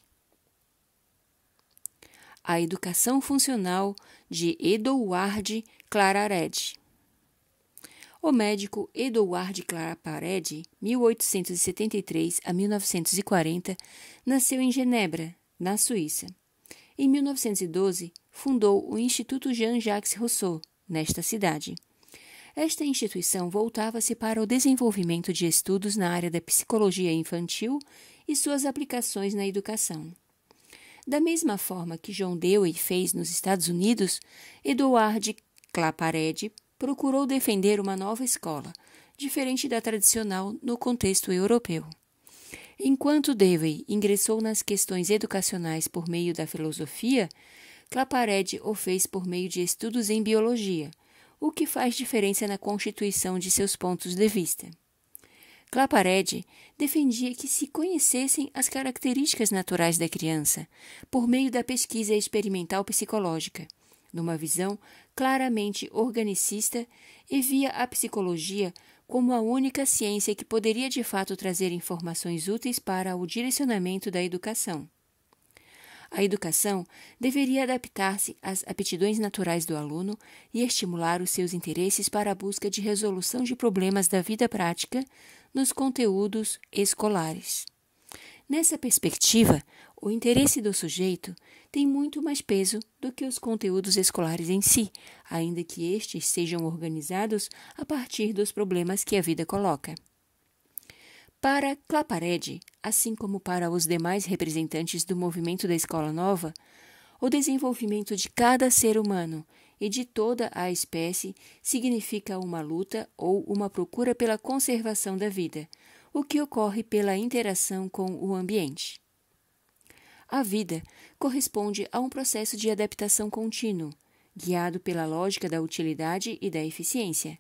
A Educação Funcional de Eduard Clarared. O médico Eduard Clarared, 1873 a 1940, nasceu em Genebra, na Suíça. Em 1912, fundou o Instituto Jean-Jacques Rousseau, nesta cidade. Esta instituição voltava-se para o desenvolvimento de estudos na área da psicologia infantil e suas aplicações na educação. Da mesma forma que John Dewey fez nos Estados Unidos, Eduard Claparede procurou defender uma nova escola, diferente da tradicional no contexto europeu. Enquanto Dewey ingressou nas questões educacionais por meio da filosofia, Claparede o fez por meio de estudos em biologia, o que faz diferença na constituição de seus pontos de vista. Claparede defendia que se conhecessem as características naturais da criança por meio da pesquisa experimental psicológica, numa visão claramente organicista e via a psicologia como a única ciência que poderia de fato trazer informações úteis para o direcionamento da educação. A educação deveria adaptar-se às aptidões naturais do aluno e estimular os seus interesses para a busca de resolução de problemas da vida prática nos conteúdos escolares. Nessa perspectiva, o interesse do sujeito tem muito mais peso do que os conteúdos escolares em si, ainda que estes sejam organizados a partir dos problemas que a vida coloca. Para Claparede, assim como para os demais representantes do movimento da Escola Nova, o desenvolvimento de cada ser humano e de toda a espécie significa uma luta ou uma procura pela conservação da vida, o que ocorre pela interação com o ambiente. A vida corresponde a um processo de adaptação contínuo, guiado pela lógica da utilidade e da eficiência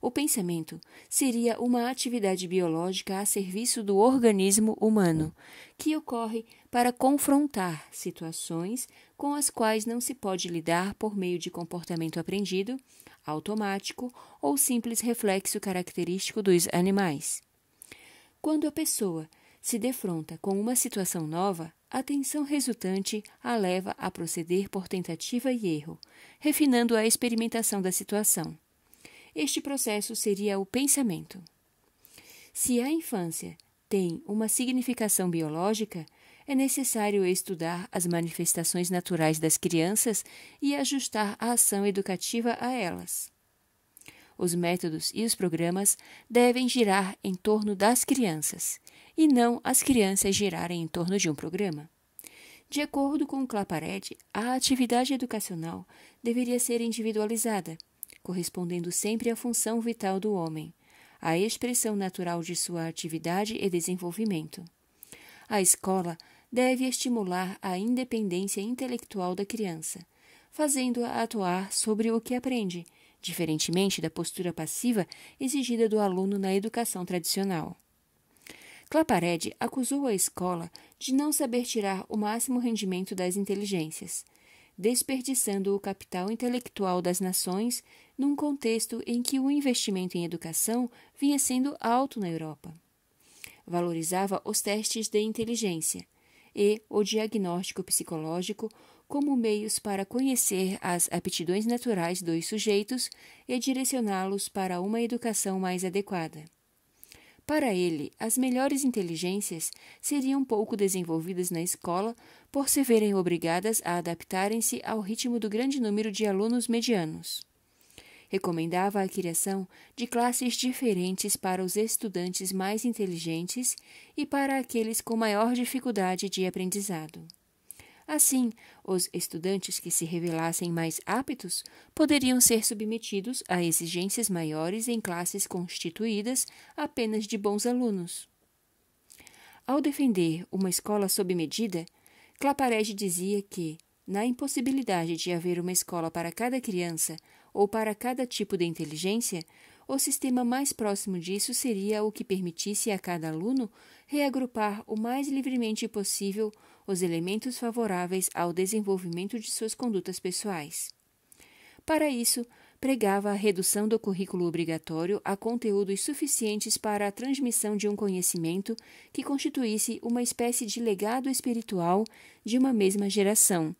o pensamento seria uma atividade biológica a serviço do organismo humano, que ocorre para confrontar situações com as quais não se pode lidar por meio de comportamento aprendido, automático ou simples reflexo característico dos animais. Quando a pessoa se defronta com uma situação nova, a tensão resultante a leva a proceder por tentativa e erro, refinando a experimentação da situação. Este processo seria o pensamento. Se a infância tem uma significação biológica, é necessário estudar as manifestações naturais das crianças e ajustar a ação educativa a elas. Os métodos e os programas devem girar em torno das crianças, e não as crianças girarem em torno de um programa. De acordo com Claparede, a atividade educacional deveria ser individualizada, correspondendo sempre à função vital do homem, à expressão natural de sua atividade e desenvolvimento. A escola deve estimular a independência intelectual da criança, fazendo-a atuar sobre o que aprende, diferentemente da postura passiva exigida do aluno na educação tradicional. Claparede acusou a escola de não saber tirar o máximo rendimento das inteligências, desperdiçando o capital intelectual das nações num contexto em que o investimento em educação vinha sendo alto na Europa. Valorizava os testes de inteligência e o diagnóstico psicológico como meios para conhecer as aptidões naturais dos sujeitos e direcioná-los para uma educação mais adequada. Para ele, as melhores inteligências seriam pouco desenvolvidas na escola por se verem obrigadas a adaptarem-se ao ritmo do grande número de alunos medianos. Recomendava a criação de classes diferentes para os estudantes mais inteligentes e para aqueles com maior dificuldade de aprendizado. Assim, os estudantes que se revelassem mais aptos poderiam ser submetidos a exigências maiores em classes constituídas apenas de bons alunos. Ao defender uma escola sob medida, Claparede dizia que, na impossibilidade de haver uma escola para cada criança ou para cada tipo de inteligência, o sistema mais próximo disso seria o que permitisse a cada aluno reagrupar o mais livremente possível os elementos favoráveis ao desenvolvimento de suas condutas pessoais. Para isso, pregava a redução do currículo obrigatório a conteúdos suficientes para a transmissão de um conhecimento que constituísse uma espécie de legado espiritual de uma mesma geração,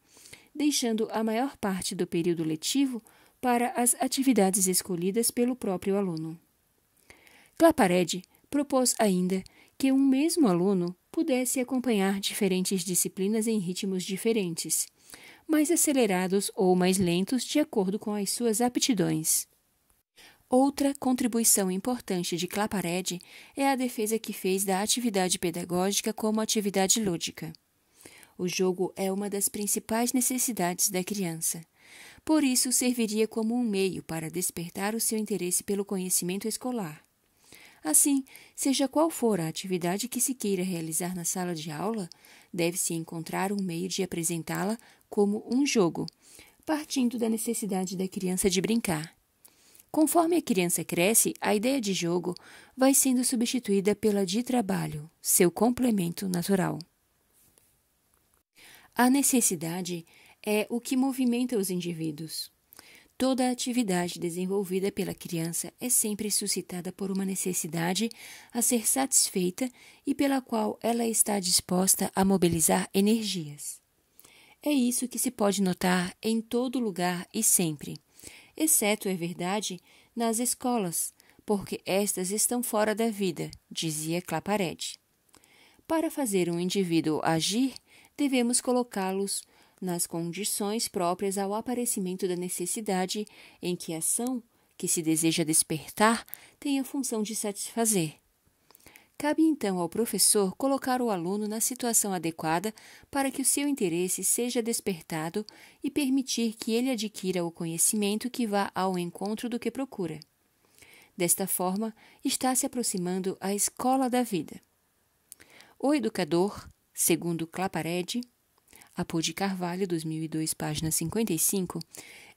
deixando a maior parte do período letivo para as atividades escolhidas pelo próprio aluno. Claparede propôs ainda que um mesmo aluno pudesse acompanhar diferentes disciplinas em ritmos diferentes mais acelerados ou mais lentos de acordo com as suas aptidões. Outra contribuição importante de Claparede é a defesa que fez da atividade pedagógica como atividade lúdica. O jogo é uma das principais necessidades da criança. Por isso, serviria como um meio para despertar o seu interesse pelo conhecimento escolar. Assim, seja qual for a atividade que se queira realizar na sala de aula, deve-se encontrar um meio de apresentá-la como um jogo, partindo da necessidade da criança de brincar. Conforme a criança cresce, a ideia de jogo vai sendo substituída pela de trabalho, seu complemento natural. A necessidade é o que movimenta os indivíduos. Toda atividade desenvolvida pela criança é sempre suscitada por uma necessidade a ser satisfeita e pela qual ela está disposta a mobilizar energias. É isso que se pode notar em todo lugar e sempre, exceto, é verdade, nas escolas, porque estas estão fora da vida, dizia Claparede. Para fazer um indivíduo agir, devemos colocá-los nas condições próprias ao aparecimento da necessidade em que a ação que se deseja despertar tem a função de satisfazer. Cabe então ao professor colocar o aluno na situação adequada para que o seu interesse seja despertado e permitir que ele adquira o conhecimento que vá ao encontro do que procura. Desta forma, está se aproximando a escola da vida. O educador, segundo Claparede, Apô de Carvalho, 2002, página 55,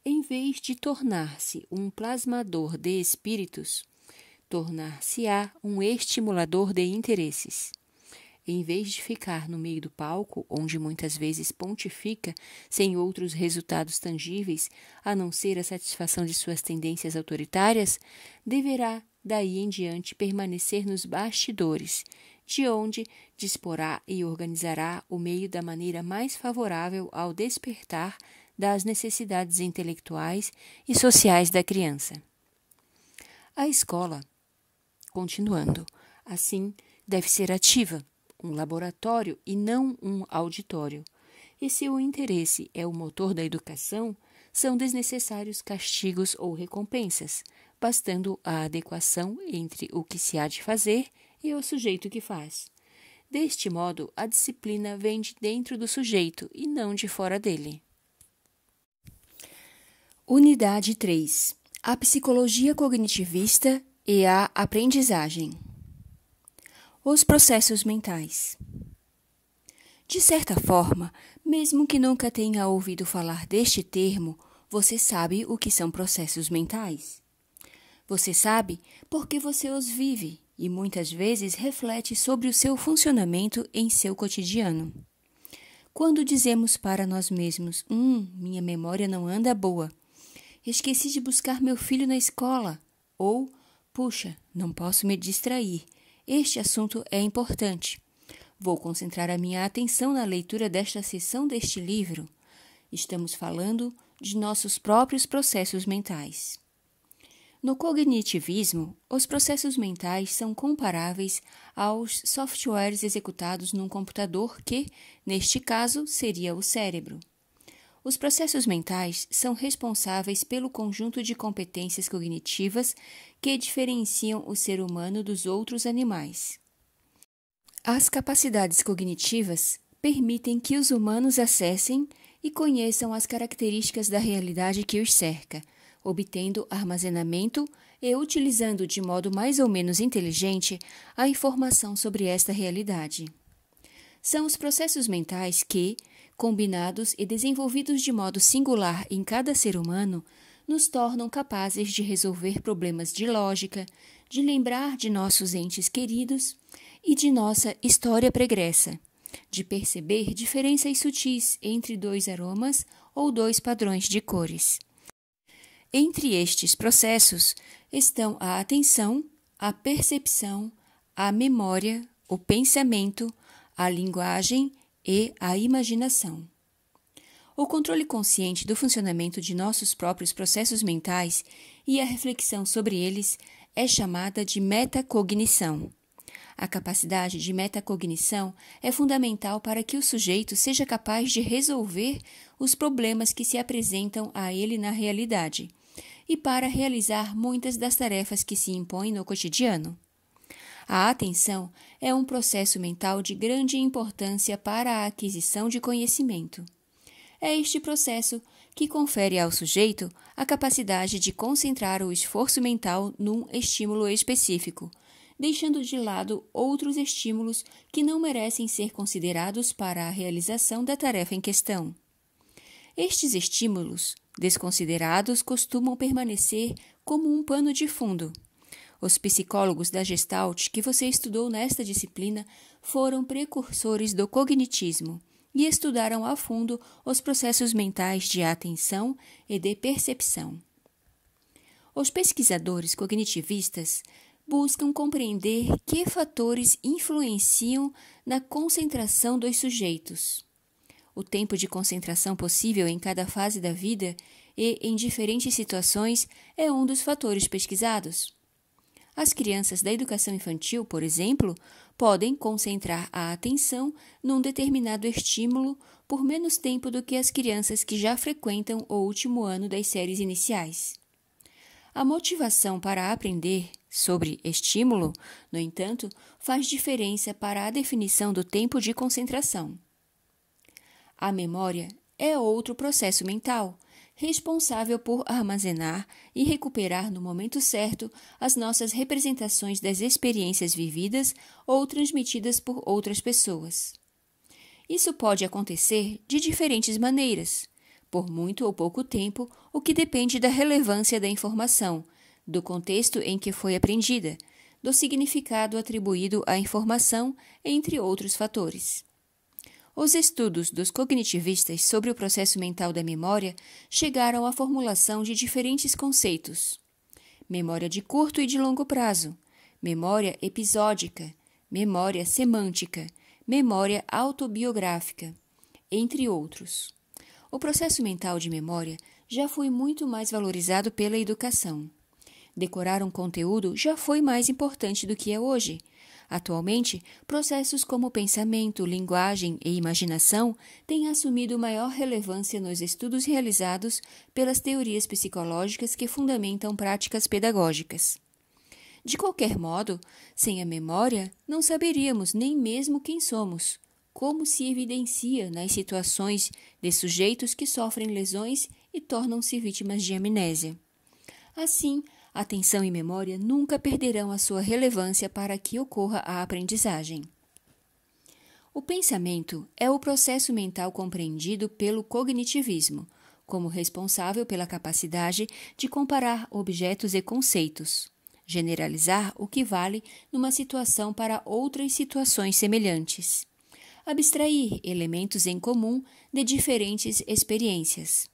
em vez de tornar-se um plasmador de espíritos, tornar-se-á um estimulador de interesses. Em vez de ficar no meio do palco, onde muitas vezes pontifica, sem outros resultados tangíveis, a não ser a satisfação de suas tendências autoritárias, deverá daí em diante permanecer nos bastidores de onde disporá e organizará o meio da maneira mais favorável ao despertar das necessidades intelectuais e sociais da criança. A escola, continuando, assim, deve ser ativa, um laboratório e não um auditório. E se o interesse é o motor da educação, são desnecessários castigos ou recompensas, bastando a adequação entre o que se há de fazer e o sujeito que faz. Deste modo, a disciplina vem de dentro do sujeito e não de fora dele. Unidade 3: A psicologia cognitivista e a aprendizagem. Os processos mentais. De certa forma, mesmo que nunca tenha ouvido falar deste termo, você sabe o que são processos mentais. Você sabe porque você os vive e muitas vezes reflete sobre o seu funcionamento em seu cotidiano. Quando dizemos para nós mesmos: Hum, minha memória não anda boa. Esqueci de buscar meu filho na escola. Ou, puxa, não posso me distrair. Este assunto é importante. Vou concentrar a minha atenção na leitura desta sessão deste livro. Estamos falando de nossos próprios processos mentais. No cognitivismo, os processos mentais são comparáveis aos softwares executados num computador que, neste caso, seria o cérebro. Os processos mentais são responsáveis pelo conjunto de competências cognitivas que diferenciam o ser humano dos outros animais. As capacidades cognitivas permitem que os humanos acessem e conheçam as características da realidade que os cerca obtendo armazenamento e utilizando de modo mais ou menos inteligente a informação sobre esta realidade. São os processos mentais que, combinados e desenvolvidos de modo singular em cada ser humano, nos tornam capazes de resolver problemas de lógica, de lembrar de nossos entes queridos e de nossa história pregressa, de perceber diferenças sutis entre dois aromas ou dois padrões de cores. Entre estes processos estão a atenção, a percepção, a memória, o pensamento, a linguagem e a imaginação. O controle consciente do funcionamento de nossos próprios processos mentais e a reflexão sobre eles é chamada de metacognição. A capacidade de metacognição é fundamental para que o sujeito seja capaz de resolver os problemas que se apresentam a ele na realidade e para realizar muitas das tarefas que se impõem no cotidiano. A atenção é um processo mental de grande importância para a aquisição de conhecimento. É este processo que confere ao sujeito a capacidade de concentrar o esforço mental num estímulo específico, deixando de lado outros estímulos que não merecem ser considerados para a realização da tarefa em questão. Estes estímulos desconsiderados costumam permanecer como um pano de fundo. Os psicólogos da Gestalt que você estudou nesta disciplina foram precursores do cognitismo e estudaram a fundo os processos mentais de atenção e de percepção. Os pesquisadores cognitivistas buscam compreender que fatores influenciam na concentração dos sujeitos o tempo de concentração possível em cada fase da vida e em diferentes situações é um dos fatores pesquisados. As crianças da educação infantil, por exemplo, podem concentrar a atenção num determinado estímulo por menos tempo do que as crianças que já frequentam o último ano das séries iniciais. A motivação para aprender sobre estímulo, no entanto, faz diferença para a definição do tempo de concentração. A memória é outro processo mental, responsável por armazenar e recuperar no momento certo as nossas representações das experiências vividas ou transmitidas por outras pessoas. Isso pode acontecer de diferentes maneiras, por muito ou pouco tempo, o que depende da relevância da informação, do contexto em que foi aprendida, do significado atribuído à informação, entre outros fatores. Os estudos dos cognitivistas sobre o processo mental da memória chegaram à formulação de diferentes conceitos: memória de curto e de longo prazo, memória episódica, memória semântica, memória autobiográfica, entre outros. O processo mental de memória já foi muito mais valorizado pela educação. Decorar um conteúdo já foi mais importante do que é hoje Atualmente, processos como pensamento, linguagem e imaginação têm assumido maior relevância nos estudos realizados pelas teorias psicológicas que fundamentam práticas pedagógicas. De qualquer modo, sem a memória, não saberíamos nem mesmo quem somos, como se evidencia nas situações de sujeitos que sofrem lesões e tornam-se vítimas de amnésia. Assim, atenção e memória nunca perderão a sua relevância para que ocorra a aprendizagem. O pensamento é o processo mental compreendido pelo cognitivismo, como responsável pela capacidade de comparar objetos e conceitos, generalizar o que vale numa situação para outras situações semelhantes, abstrair elementos em comum de diferentes experiências,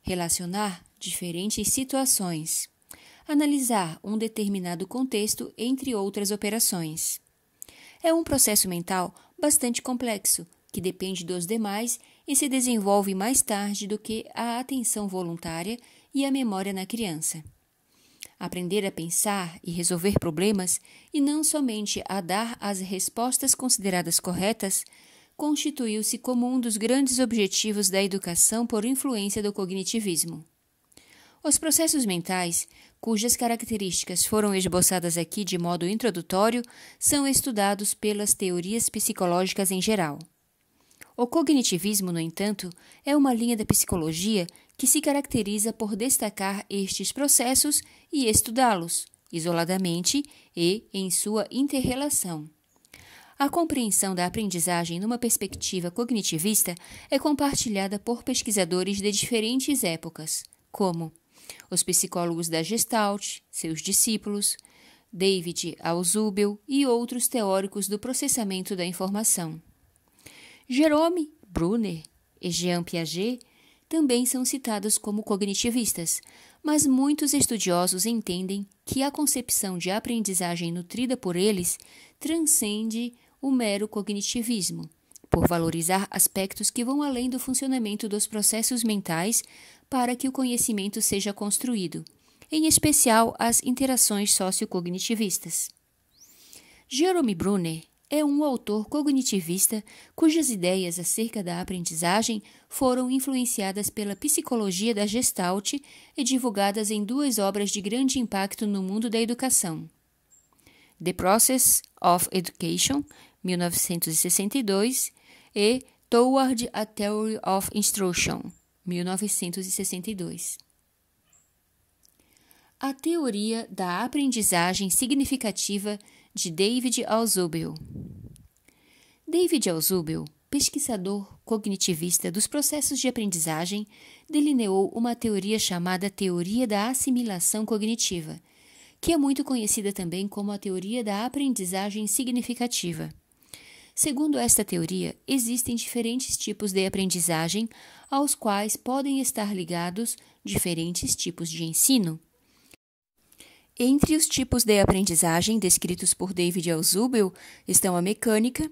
relacionar diferentes situações analisar um determinado contexto, entre outras operações. É um processo mental bastante complexo, que depende dos demais e se desenvolve mais tarde do que a atenção voluntária e a memória na criança. Aprender a pensar e resolver problemas, e não somente a dar as respostas consideradas corretas, constituiu-se como um dos grandes objetivos da educação por influência do cognitivismo. Os processos mentais, cujas características foram esboçadas aqui de modo introdutório, são estudados pelas teorias psicológicas em geral. O cognitivismo, no entanto, é uma linha da psicologia que se caracteriza por destacar estes processos e estudá-los, isoladamente e em sua interrelação. A compreensão da aprendizagem numa perspectiva cognitivista é compartilhada por pesquisadores de diferentes épocas, como os psicólogos da Gestalt, seus discípulos, David Ausubel e outros teóricos do processamento da informação. Jerome Brunner e Jean Piaget também são citados como cognitivistas, mas muitos estudiosos entendem que a concepção de aprendizagem nutrida por eles transcende o mero cognitivismo, por valorizar aspectos que vão além do funcionamento dos processos mentais, para que o conhecimento seja construído, em especial as interações sociocognitivistas. Jerome Brunner é um autor cognitivista cujas ideias acerca da aprendizagem foram influenciadas pela psicologia da Gestalt e divulgadas em duas obras de grande impacto no mundo da educação: The Process of Education, 1962, e Toward a Theory of Instruction, 1962. A teoria da aprendizagem significativa de David Alzubel. David Alzubel, pesquisador cognitivista dos processos de aprendizagem, delineou uma teoria chamada teoria da assimilação cognitiva, que é muito conhecida também como a teoria da aprendizagem significativa. Segundo esta teoria, existem diferentes tipos de aprendizagem aos quais podem estar ligados diferentes tipos de ensino. Entre os tipos de aprendizagem descritos por David Elzubel estão a mecânica,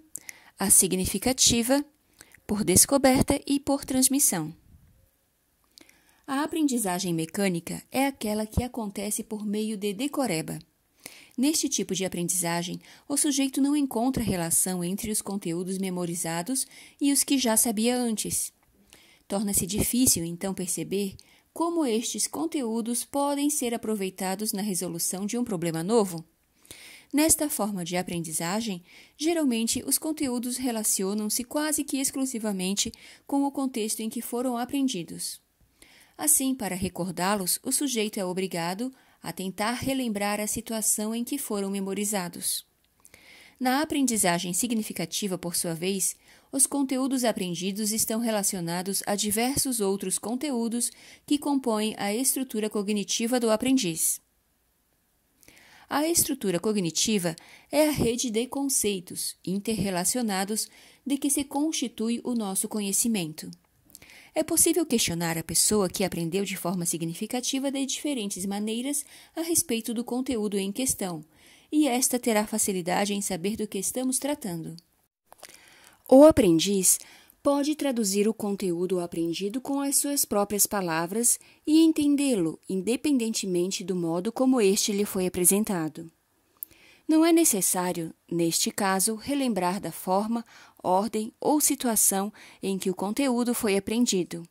a significativa, por descoberta e por transmissão. A aprendizagem mecânica é aquela que acontece por meio de decoreba. Neste tipo de aprendizagem, o sujeito não encontra relação entre os conteúdos memorizados e os que já sabia antes. Torna-se difícil, então, perceber como estes conteúdos podem ser aproveitados na resolução de um problema novo. Nesta forma de aprendizagem, geralmente os conteúdos relacionam-se quase que exclusivamente com o contexto em que foram aprendidos. Assim, para recordá-los, o sujeito é obrigado a tentar relembrar a situação em que foram memorizados. Na aprendizagem significativa, por sua vez, os conteúdos aprendidos estão relacionados a diversos outros conteúdos que compõem a estrutura cognitiva do aprendiz. A estrutura cognitiva é a rede de conceitos interrelacionados de que se constitui o nosso conhecimento. É possível questionar a pessoa que aprendeu de forma significativa de diferentes maneiras a respeito do conteúdo em questão, e esta terá facilidade em saber do que estamos tratando. O aprendiz pode traduzir o conteúdo aprendido com as suas próprias palavras e entendê-lo, independentemente do modo como este lhe foi apresentado. Não é necessário, neste caso, relembrar da forma, ordem ou situação em que o conteúdo foi aprendido,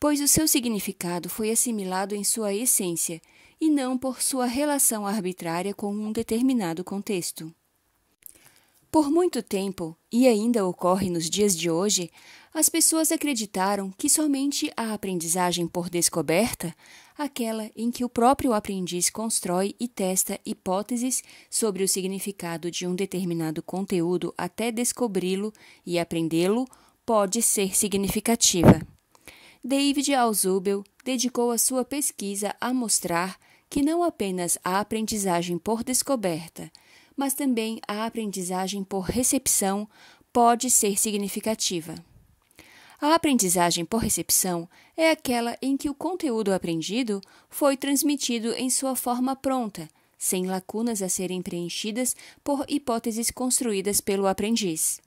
pois o seu significado foi assimilado em sua essência e não por sua relação arbitrária com um determinado contexto. Por muito tempo, e ainda ocorre nos dias de hoje, as pessoas acreditaram que somente a aprendizagem por descoberta, aquela em que o próprio aprendiz constrói e testa hipóteses sobre o significado de um determinado conteúdo até descobri-lo e aprendê-lo, pode ser significativa. David Alzubel dedicou a sua pesquisa a mostrar que não apenas a aprendizagem por descoberta, mas também a aprendizagem por recepção pode ser significativa. A aprendizagem por recepção é aquela em que o conteúdo aprendido foi transmitido em sua forma pronta, sem lacunas a serem preenchidas por hipóteses construídas pelo aprendiz.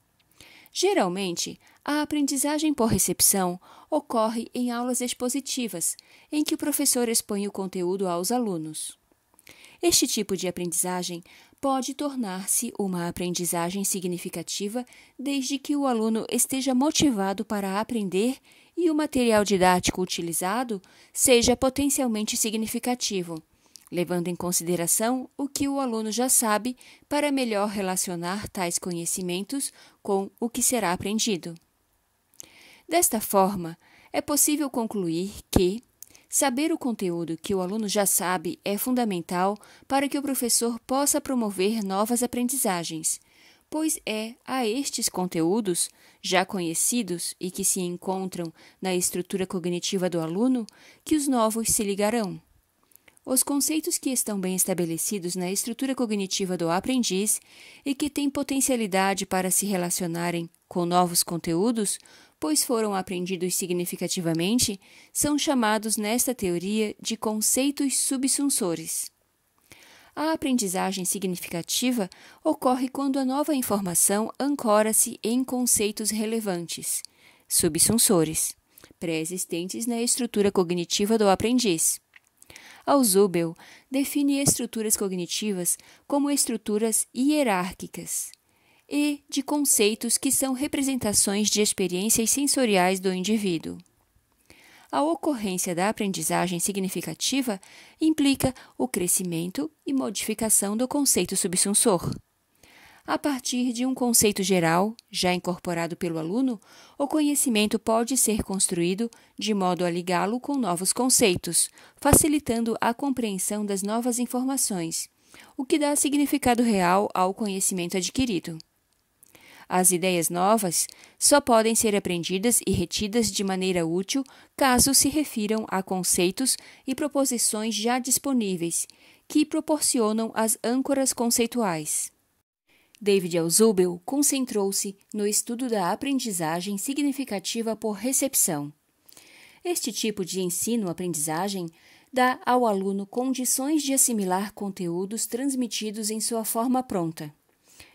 Geralmente, a aprendizagem por recepção ocorre em aulas expositivas, em que o professor expõe o conteúdo aos alunos. Este tipo de aprendizagem pode tornar-se uma aprendizagem significativa desde que o aluno esteja motivado para aprender e o material didático utilizado seja potencialmente significativo, levando em consideração o que o aluno já sabe para melhor relacionar tais conhecimentos com o que será aprendido. Desta forma, é possível concluir que Saber o conteúdo que o aluno já sabe é fundamental para que o professor possa promover novas aprendizagens, pois é a estes conteúdos, já conhecidos e que se encontram na estrutura cognitiva do aluno, que os novos se ligarão. Os conceitos que estão bem estabelecidos na estrutura cognitiva do aprendiz e que têm potencialidade para se relacionarem com novos conteúdos pois foram aprendidos significativamente, são chamados nesta teoria de conceitos subsunsores. A aprendizagem significativa ocorre quando a nova informação ancora-se em conceitos relevantes, subsunsores, pré-existentes na estrutura cognitiva do aprendiz. Ausubel define estruturas cognitivas como estruturas hierárquicas, e de conceitos que são representações de experiências sensoriais do indivíduo. A ocorrência da aprendizagem significativa implica o crescimento e modificação do conceito subsunsor. A partir de um conceito geral, já incorporado pelo aluno, o conhecimento pode ser construído de modo a ligá-lo com novos conceitos, facilitando a compreensão das novas informações, o que dá significado real ao conhecimento adquirido. As ideias novas só podem ser aprendidas e retidas de maneira útil caso se refiram a conceitos e proposições já disponíveis, que proporcionam as âncoras conceituais. David Elzubel concentrou-se no estudo da aprendizagem significativa por recepção. Este tipo de ensino-aprendizagem dá ao aluno condições de assimilar conteúdos transmitidos em sua forma pronta.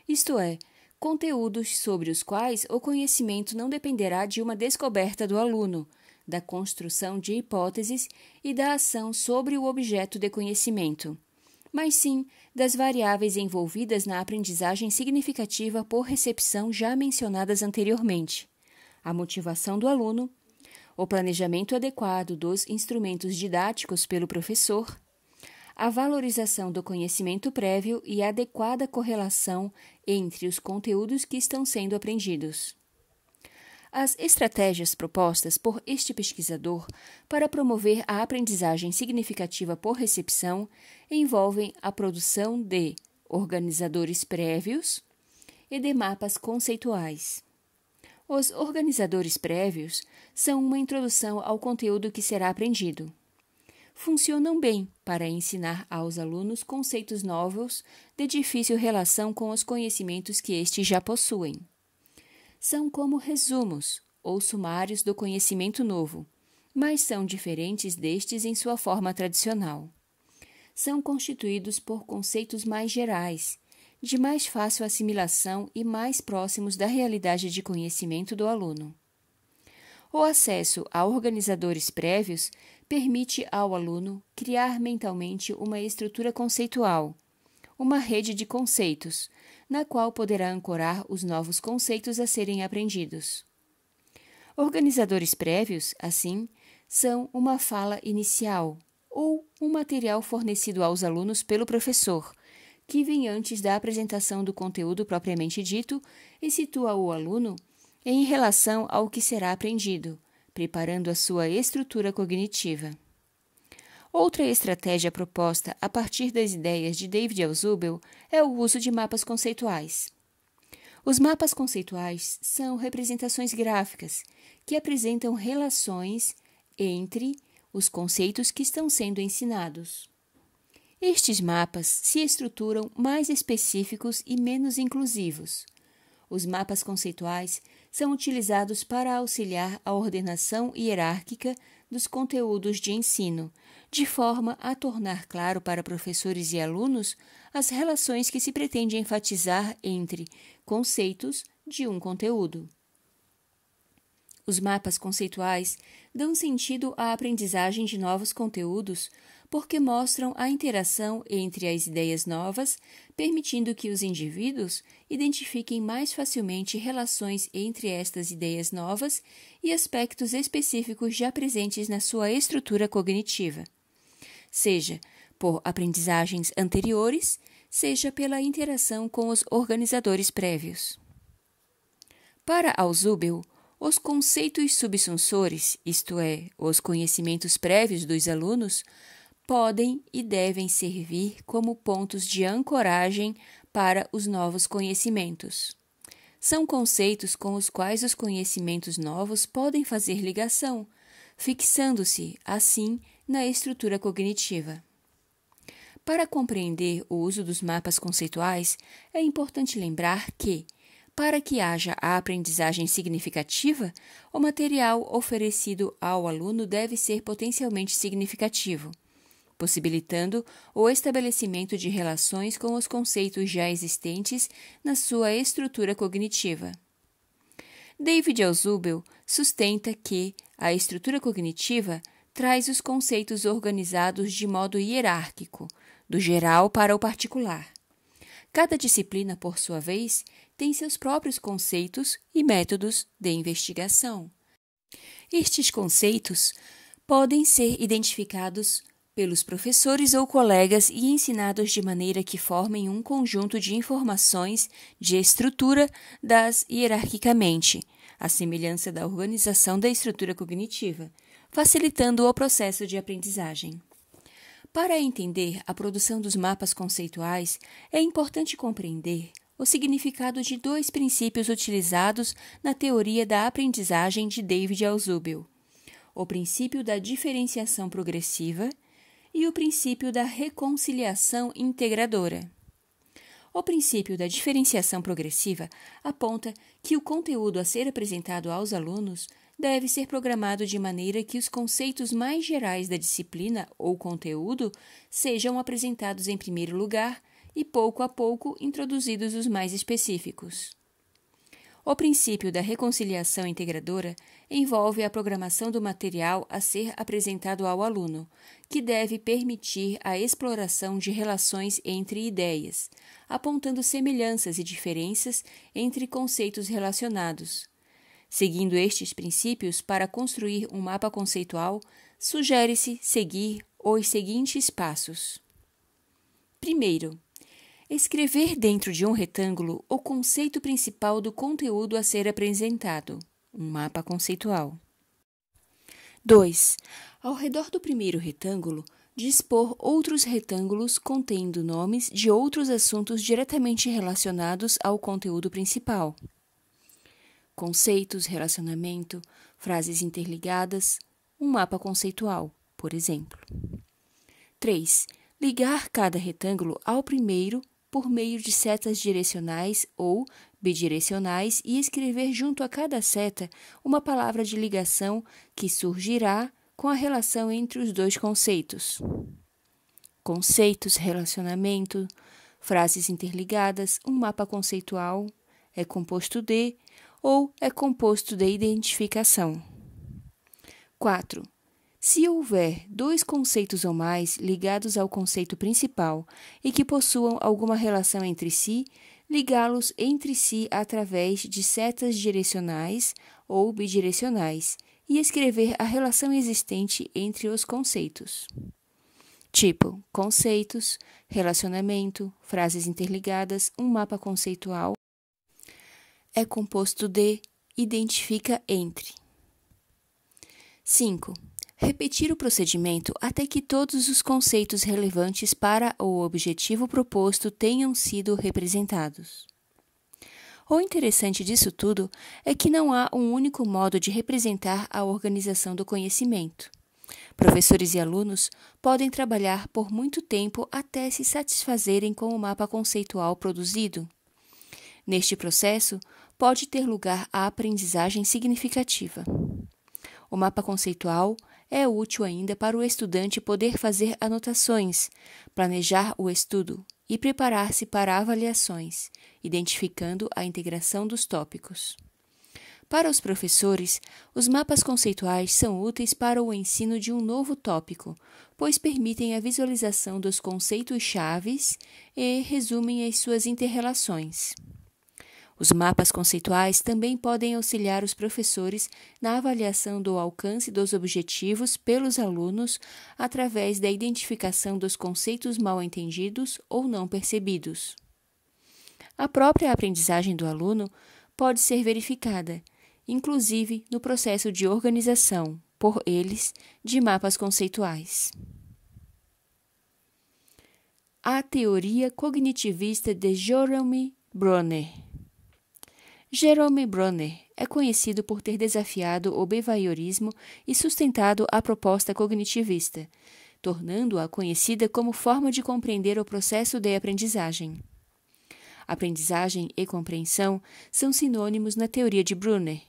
Isto é, conteúdos sobre os quais o conhecimento não dependerá de uma descoberta do aluno, da construção de hipóteses e da ação sobre o objeto de conhecimento, mas sim das variáveis envolvidas na aprendizagem significativa por recepção já mencionadas anteriormente, a motivação do aluno, o planejamento adequado dos instrumentos didáticos pelo professor a valorização do conhecimento prévio e a adequada correlação entre os conteúdos que estão sendo aprendidos. As estratégias propostas por este pesquisador para promover a aprendizagem significativa por recepção envolvem a produção de organizadores prévios e de mapas conceituais. Os organizadores prévios são uma introdução ao conteúdo que será aprendido funcionam bem para ensinar aos alunos conceitos novos de difícil relação com os conhecimentos que estes já possuem. São como resumos ou sumários do conhecimento novo, mas são diferentes destes em sua forma tradicional. São constituídos por conceitos mais gerais, de mais fácil assimilação e mais próximos da realidade de conhecimento do aluno. O acesso a organizadores prévios permite ao aluno criar mentalmente uma estrutura conceitual, uma rede de conceitos, na qual poderá ancorar os novos conceitos a serem aprendidos. Organizadores prévios, assim, são uma fala inicial ou um material fornecido aos alunos pelo professor, que vem antes da apresentação do conteúdo propriamente dito e situa o aluno em relação ao que será aprendido, preparando a sua estrutura cognitiva. Outra estratégia proposta a partir das ideias de David Elzubel é o uso de mapas conceituais. Os mapas conceituais são representações gráficas que apresentam relações entre os conceitos que estão sendo ensinados. Estes mapas se estruturam mais específicos e menos inclusivos. Os mapas conceituais são utilizados para auxiliar a ordenação hierárquica dos conteúdos de ensino, de forma a tornar claro para professores e alunos as relações que se pretende enfatizar entre conceitos de um conteúdo. Os mapas conceituais dão sentido à aprendizagem de novos conteúdos porque mostram a interação entre as ideias novas, permitindo que os indivíduos identifiquem mais facilmente relações entre estas ideias novas e aspectos específicos já presentes na sua estrutura cognitiva, seja por aprendizagens anteriores, seja pela interação com os organizadores prévios. Para Ausubel, os conceitos subsunsores, isto é, os conhecimentos prévios dos alunos, podem e devem servir como pontos de ancoragem para os novos conhecimentos. São conceitos com os quais os conhecimentos novos podem fazer ligação, fixando-se, assim, na estrutura cognitiva. Para compreender o uso dos mapas conceituais, é importante lembrar que, para que haja a aprendizagem significativa, o material oferecido ao aluno deve ser potencialmente significativo possibilitando o estabelecimento de relações com os conceitos já existentes na sua estrutura cognitiva. David Elzubel sustenta que a estrutura cognitiva traz os conceitos organizados de modo hierárquico, do geral para o particular. Cada disciplina, por sua vez, tem seus próprios conceitos e métodos de investigação. Estes conceitos podem ser identificados pelos professores ou colegas e ensinados de maneira que formem um conjunto de informações de estrutura das hierarquicamente, à semelhança da organização da estrutura cognitiva, facilitando o processo de aprendizagem. Para entender a produção dos mapas conceituais, é importante compreender o significado de dois princípios utilizados na teoria da aprendizagem de David Alzubel: o princípio da diferenciação progressiva e o princípio da reconciliação integradora. O princípio da diferenciação progressiva aponta que o conteúdo a ser apresentado aos alunos deve ser programado de maneira que os conceitos mais gerais da disciplina ou conteúdo sejam apresentados em primeiro lugar e pouco a pouco introduzidos os mais específicos. O princípio da reconciliação integradora envolve a programação do material a ser apresentado ao aluno, que deve permitir a exploração de relações entre ideias, apontando semelhanças e diferenças entre conceitos relacionados. Seguindo estes princípios para construir um mapa conceitual, sugere-se seguir os seguintes passos. Primeiro, escrever dentro de um retângulo o conceito principal do conteúdo a ser apresentado um mapa conceitual. 2. Ao redor do primeiro retângulo, dispor outros retângulos contendo nomes de outros assuntos diretamente relacionados ao conteúdo principal. Conceitos, relacionamento, frases interligadas, um mapa conceitual, por exemplo. 3. Ligar cada retângulo ao primeiro por meio de setas direcionais ou bidirecionais e escrever junto a cada seta uma palavra de ligação que surgirá com a relação entre os dois conceitos. Conceitos, relacionamento, frases interligadas, um mapa conceitual, é composto de ou é composto de identificação. 4. Se houver dois conceitos ou mais ligados ao conceito principal e que possuam alguma relação entre si, ligá-los entre si através de setas direcionais ou bidirecionais e escrever a relação existente entre os conceitos. Tipo: conceitos, relacionamento, frases interligadas, um mapa conceitual. É composto de identifica entre. 5. Repetir o procedimento até que todos os conceitos relevantes para o objetivo proposto tenham sido representados. O interessante disso tudo é que não há um único modo de representar a organização do conhecimento. Professores e alunos podem trabalhar por muito tempo até se satisfazerem com o mapa conceitual produzido. Neste processo, pode ter lugar a aprendizagem significativa. O mapa conceitual é útil ainda para o estudante poder fazer anotações, planejar o estudo e preparar-se para avaliações, identificando a integração dos tópicos. Para os professores, os mapas conceituais são úteis para o ensino de um novo tópico, pois permitem a visualização dos conceitos chaves e resumem as suas interrelações. Os mapas conceituais também podem auxiliar os professores na avaliação do alcance dos objetivos pelos alunos através da identificação dos conceitos mal entendidos ou não percebidos. A própria aprendizagem do aluno pode ser verificada, inclusive no processo de organização, por eles, de mapas conceituais. A teoria cognitivista de Jerome Bronner Jerome Bronner é conhecido por ter desafiado o behaviorismo e sustentado a proposta cognitivista, tornando-a conhecida como forma de compreender o processo de aprendizagem. Aprendizagem e compreensão são sinônimos na teoria de Brunner,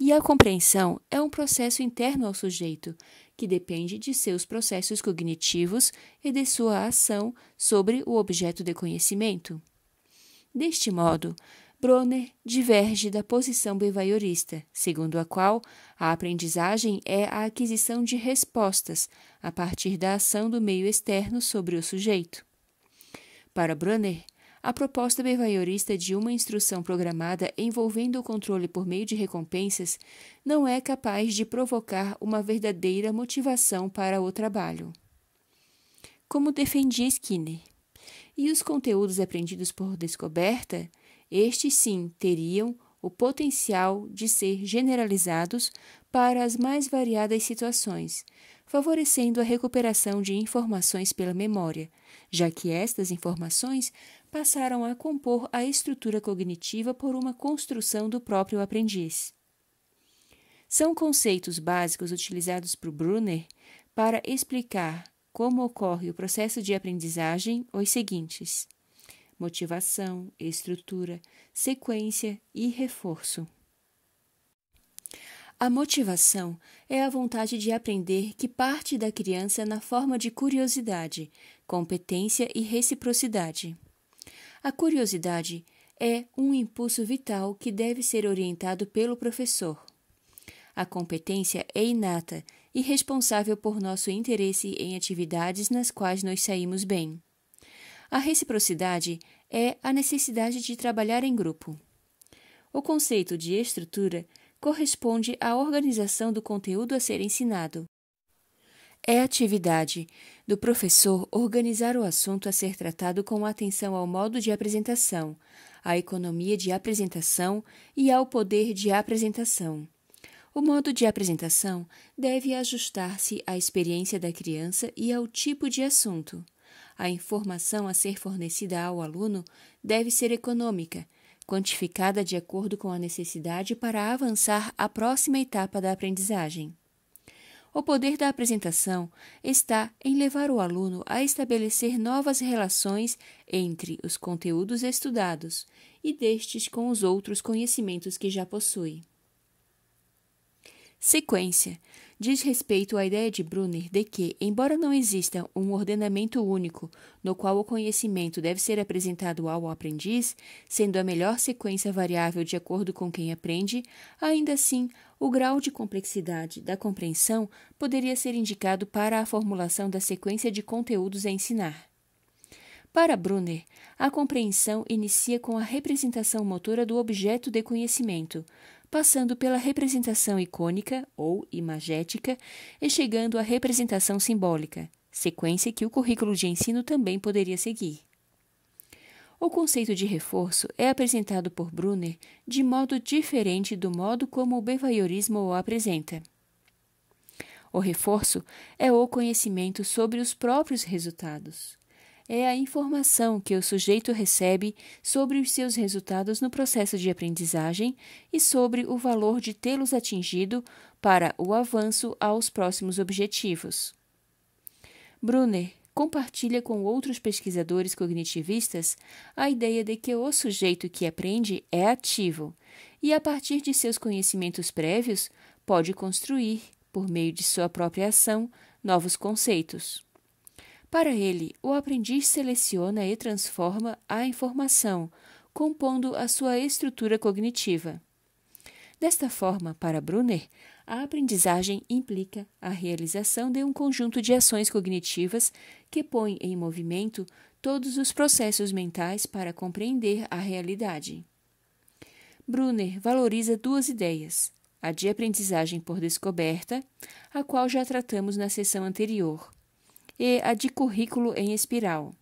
e a compreensão é um processo interno ao sujeito, que depende de seus processos cognitivos e de sua ação sobre o objeto de conhecimento. Deste modo, Bronner diverge da posição behaviorista, segundo a qual a aprendizagem é a aquisição de respostas a partir da ação do meio externo sobre o sujeito. Para Brunner, a proposta behaviorista de uma instrução programada envolvendo o controle por meio de recompensas não é capaz de provocar uma verdadeira motivação para o trabalho. Como defendia Skinner, e os conteúdos aprendidos por descoberta estes sim teriam o potencial de ser generalizados para as mais variadas situações, favorecendo a recuperação de informações pela memória, já que estas informações passaram a compor a estrutura cognitiva por uma construção do próprio aprendiz. São conceitos básicos utilizados por Brunner para explicar como ocorre o processo de aprendizagem os seguintes motivação, estrutura, sequência e reforço. A motivação é a vontade de aprender que parte da criança na forma de curiosidade, competência e reciprocidade. A curiosidade é um impulso vital que deve ser orientado pelo professor. A competência é inata e responsável por nosso interesse em atividades nas quais nós saímos bem. A reciprocidade é a necessidade de trabalhar em grupo. O conceito de estrutura corresponde à organização do conteúdo a ser ensinado. É atividade do professor organizar o assunto a ser tratado com atenção ao modo de apresentação, à economia de apresentação e ao poder de apresentação. O modo de apresentação deve ajustar-se à experiência da criança e ao tipo de assunto. A informação a ser fornecida ao aluno deve ser econômica, quantificada de acordo com a necessidade para avançar à próxima etapa da aprendizagem. O poder da apresentação está em levar o aluno a estabelecer novas relações entre os conteúdos estudados e destes com os outros conhecimentos que já possui. Sequência diz respeito à ideia de Brunner de que, embora não exista um ordenamento único no qual o conhecimento deve ser apresentado ao aprendiz, sendo a melhor sequência variável de acordo com quem aprende, ainda assim o grau de complexidade da compreensão poderia ser indicado para a formulação da sequência de conteúdos a ensinar. Para Brunner, a compreensão inicia com a representação motora do objeto de conhecimento, passando pela representação icônica ou imagética e chegando à representação simbólica, sequência que o currículo de ensino também poderia seguir. O conceito de reforço é apresentado por Brunner de modo diferente do modo como o behaviorismo o apresenta. O reforço é o conhecimento sobre os próprios resultados é a informação que o sujeito recebe sobre os seus resultados no processo de aprendizagem e sobre o valor de tê-los atingido para o avanço aos próximos objetivos. Brunner compartilha com outros pesquisadores cognitivistas a ideia de que o sujeito que aprende é ativo e, a partir de seus conhecimentos prévios, pode construir, por meio de sua própria ação, novos conceitos. Para ele, o aprendiz seleciona e transforma a informação, compondo a sua estrutura cognitiva. Desta forma, para Brunner, a aprendizagem implica a realização de um conjunto de ações cognitivas que põe em movimento todos os processos mentais para compreender a realidade. Brunner valoriza duas ideias: a de aprendizagem por descoberta, a qual já tratamos na sessão anterior, e a de currículo em espiral.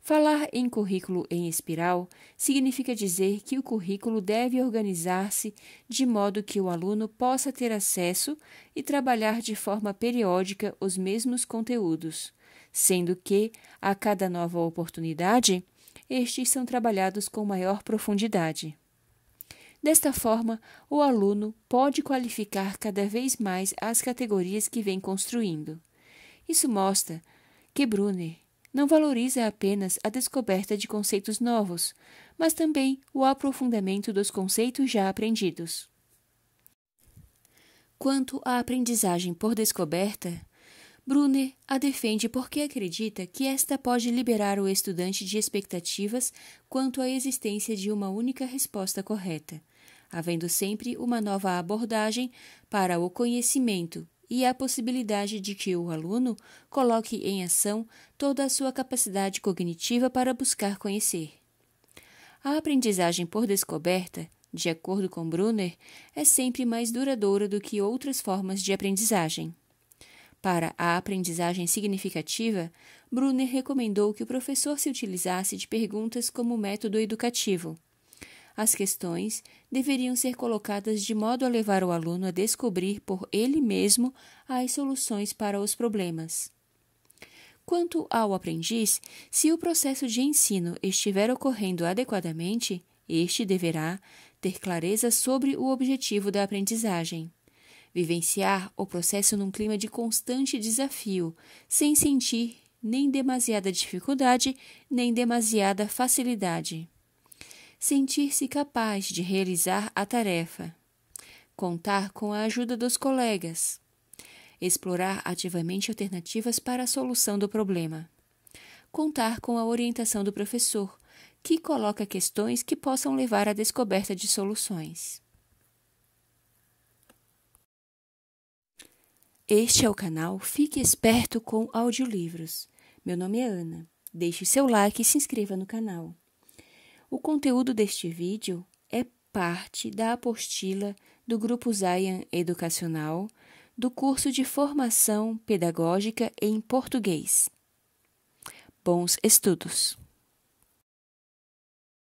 Falar em currículo em espiral significa dizer que o currículo deve organizar-se de modo que o aluno possa ter acesso e trabalhar de forma periódica os mesmos conteúdos, sendo que, a cada nova oportunidade, estes são trabalhados com maior profundidade. Desta forma, o aluno pode qualificar cada vez mais as categorias que vem construindo. Isso mostra que Brunner não valoriza apenas a descoberta de conceitos novos, mas também o aprofundamento dos conceitos já aprendidos. Quanto à aprendizagem por descoberta, Brunner a defende porque acredita que esta pode liberar o estudante de expectativas quanto à existência de uma única resposta correta, havendo sempre uma nova abordagem para o conhecimento e a possibilidade de que o aluno coloque em ação toda a sua capacidade cognitiva para buscar conhecer. A aprendizagem por descoberta, de acordo com Brunner, é sempre mais duradoura do que outras formas de aprendizagem. Para a aprendizagem significativa, Brunner recomendou que o professor se utilizasse de perguntas como método educativo. As questões deveriam ser colocadas de modo a levar o aluno a descobrir por ele mesmo as soluções para os problemas. Quanto ao aprendiz, se o processo de ensino estiver ocorrendo adequadamente, este deverá ter clareza sobre o objetivo da aprendizagem. Vivenciar o processo num clima de constante desafio, sem sentir nem demasiada dificuldade, nem demasiada facilidade sentir-se capaz de realizar a tarefa, contar com a ajuda dos colegas, explorar ativamente alternativas para a solução do problema, contar com a orientação do professor, que coloca questões que possam levar à descoberta de soluções. Este é o canal Fique Esperto com Audiolivros. Meu nome é Ana. Deixe seu like e se inscreva no canal. O conteúdo deste vídeo é parte da apostila do Grupo Zion Educacional do curso de formação pedagógica em português. Bons estudos!